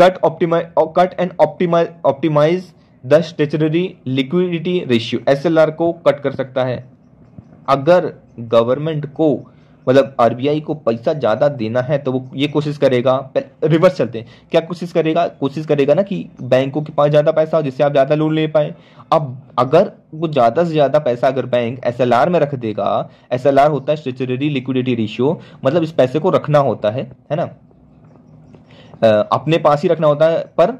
cut optimize cut and optimize optimize the statutory liquidity ratio S को कट कर सकता है अगर गवर्नमेंट को मतलब आर को पैसा ज़्यादा देना है तो वो ये कोशिश करेगा रिवर्स चलते हैं क्या कोशिश करेगा कोशिश करेगा ना कि बैंकों के पास ज़्यादा पैसा हो जिससे आप ज़्यादा लोन ले पाए अब अगर वो ज़्यादा से ज़्यादा पैसा अगर बैंक एस में रख देगा एस होता है स्टेचररी लिक्विडिटी रेशियो मतलब इस पैसे को रखना होता है है ना अपने पास ही रखना होता है पर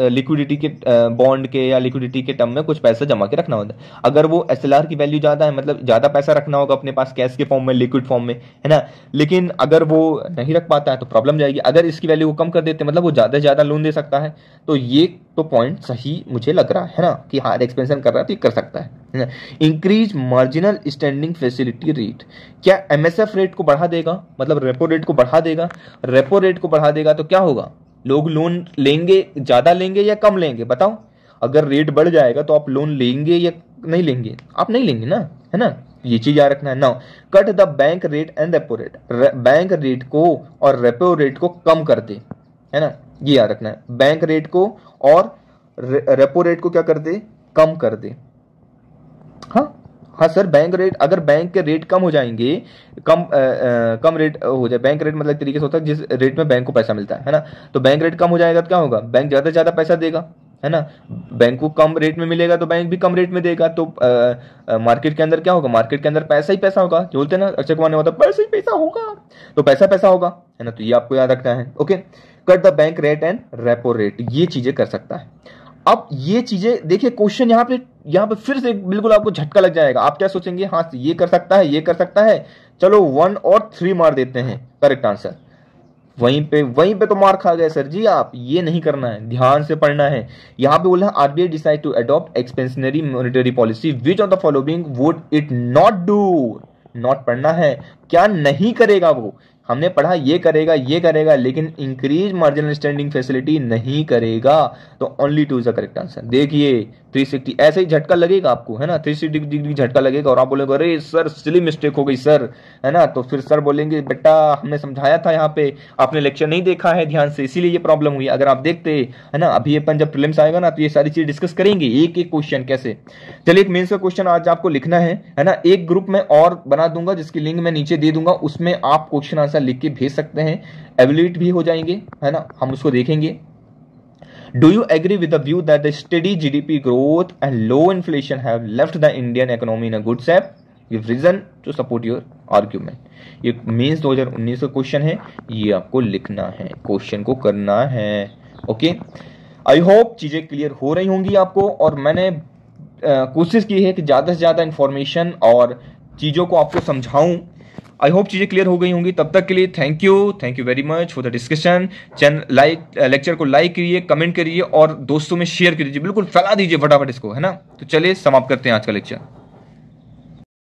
लिक्विडिटी के बॉन्ड के या लिक्विडिटी के टर्म में कुछ पैसा जमा के रखना होता है अगर वो एस की वैल्यू ज़्यादा है मतलब ज़्यादा पैसा रखना होगा अपने पास कैश के फॉर्म में लिक्विड फॉर्म में है ना लेकिन अगर वो नहीं रख पाता है तो प्रॉब्लम जाएगी अगर इसकी वैल्यू को कम कर देते मतलब वो ज़्यादा से ज़्यादा लोन दे सकता है तो ये तो पॉइंट सही मुझे लग रहा है ना कि हाँ एक्सपेंशन कर रहा है तो ये कर सकता है increase marginal standing facility rate क्या एमएसएफ रेट को बढ़ा देगा मतलब रेपो रेट को बढ़ा देगा रेपो रेट को बढ़ा देगा तो क्या होगा लोग लोन लेंगे ज़्यादा लेंगे या कम लेंगे बताओ अगर रेट बढ़ जाएगा तो आप लोन लेंगे या नहीं लेंगे आप नहीं लेंगे ना है ना ये चीज याद रखना है ना cut the bank rate and repo rate bank rate को और रेपो रेट को कम कर दे है ना ये याद रखना है बैंक रेट को और रेपो रेट को क्या कर दे कम कर दे हाँ हाँ सर बैंक रेट अगर बैंक के रेट कम हो जाएंगे कम आ, आ, कम रेट हो जाए बैंक रेट मतलब तरीके से होता है जिस रेट में बैंक को पैसा मिलता है है ना तो बैंक रेट कम हो जाएगा तो क्या होगा बैंक ज़्यादा से ज़्यादा पैसा देगा है ना बैंक को कम रेट में मिलेगा तो बैंक भी कम रेट में देगा तो आ, आ, मार्केट के अंदर क्या होगा मार्केट के अंदर पैसा ही पैसा होगा जो बोलते हैं ना अक्षय कुमार ने होता पैसा ही पैसा होगा तो पैसा पैसा होगा है ना तो ये आपको याद रखना है okay cut the bank rate and repo rate ये चीजें कर सकता है अब ये चीजें देखिए क्वेश्चन यहाँ पे यहाँ पे फिर से बिल्कुल आपको झटका लग जाएगा आप क्या सोचेंगे हाँ ये कर सकता है ये कर सकता है चलो वन और थ्री मार देते हैं करेक्ट आंसर वहीं पे वहीं पे तो मार खा गए सर जी आप ये नहीं करना है ध्यान से पढ़ना है यहाँ पे बोला RBI decide to adopt expansionary monetary policy which of the following would it not do not पढ़ना है क्या नहीं करेगा वो हमने पढ़ा ये करेगा ये करेगा लेकिन इंक्रीज मार्जिनल स्टैंडिंग फैसिलिटी नहीं करेगा तो only two is the correct answer देखिए 360 ऐसे ही झटका लगेगा आपको है ना 360 डिग्री झटका लगेगा और आप बोलेंगे अरे सर सिली मिस्टेक हो गई सर है ना तो फिर सर बोलेंगे बेटा हमने समझाया था यहाँ पे आपने लेक्चर नहीं देखा है ध्यान से इसीलिए ये प्रॉब्लम हुई अगर आप देखते है ना अभी अपन जब प्रिलिम्स आएगा ना तो ये सारी चीज डिस्कस करेंगे एक एक क्वेश्चन कैसे चलिए एक मेन्स का क्वेश्चन आज आपको लिखना है है ना एक ग्रुप में और बना दूंगा जिसकी लिंक मैं नीचे दे दूंगा उसमें आप क्वेश्चन आंसर ऐसा लिख के भेज सकते हैं एवेलेट भी हो जाएंगे है ना हम उसको देखेंगे do you agree with view that the study G D P growth and low inflation have left the Indian economy in a good shape you reason to support your argument ये means 2019 का question है ये आपको लिखना है question को करना है ओके आई होप चीजें क्लियर हो रही होंगी आपको और मैंने कोशिश की है कि ज्यादा से ज्यादा इंफॉर्मेशन और चीजों को आपको समझाऊं आई होप चीज़ें क्लियर हो गई होंगी तब तक के लिए thank you thank you very much for the discussion channel like lecture को लाइक करिए कमेंट करिए और दोस्तों में शेयर कर दीजिए बिल्कुल फैला दीजिए फटाफट इसको है ना तो चलिए समाप्त करते हैं आज का लेक्चर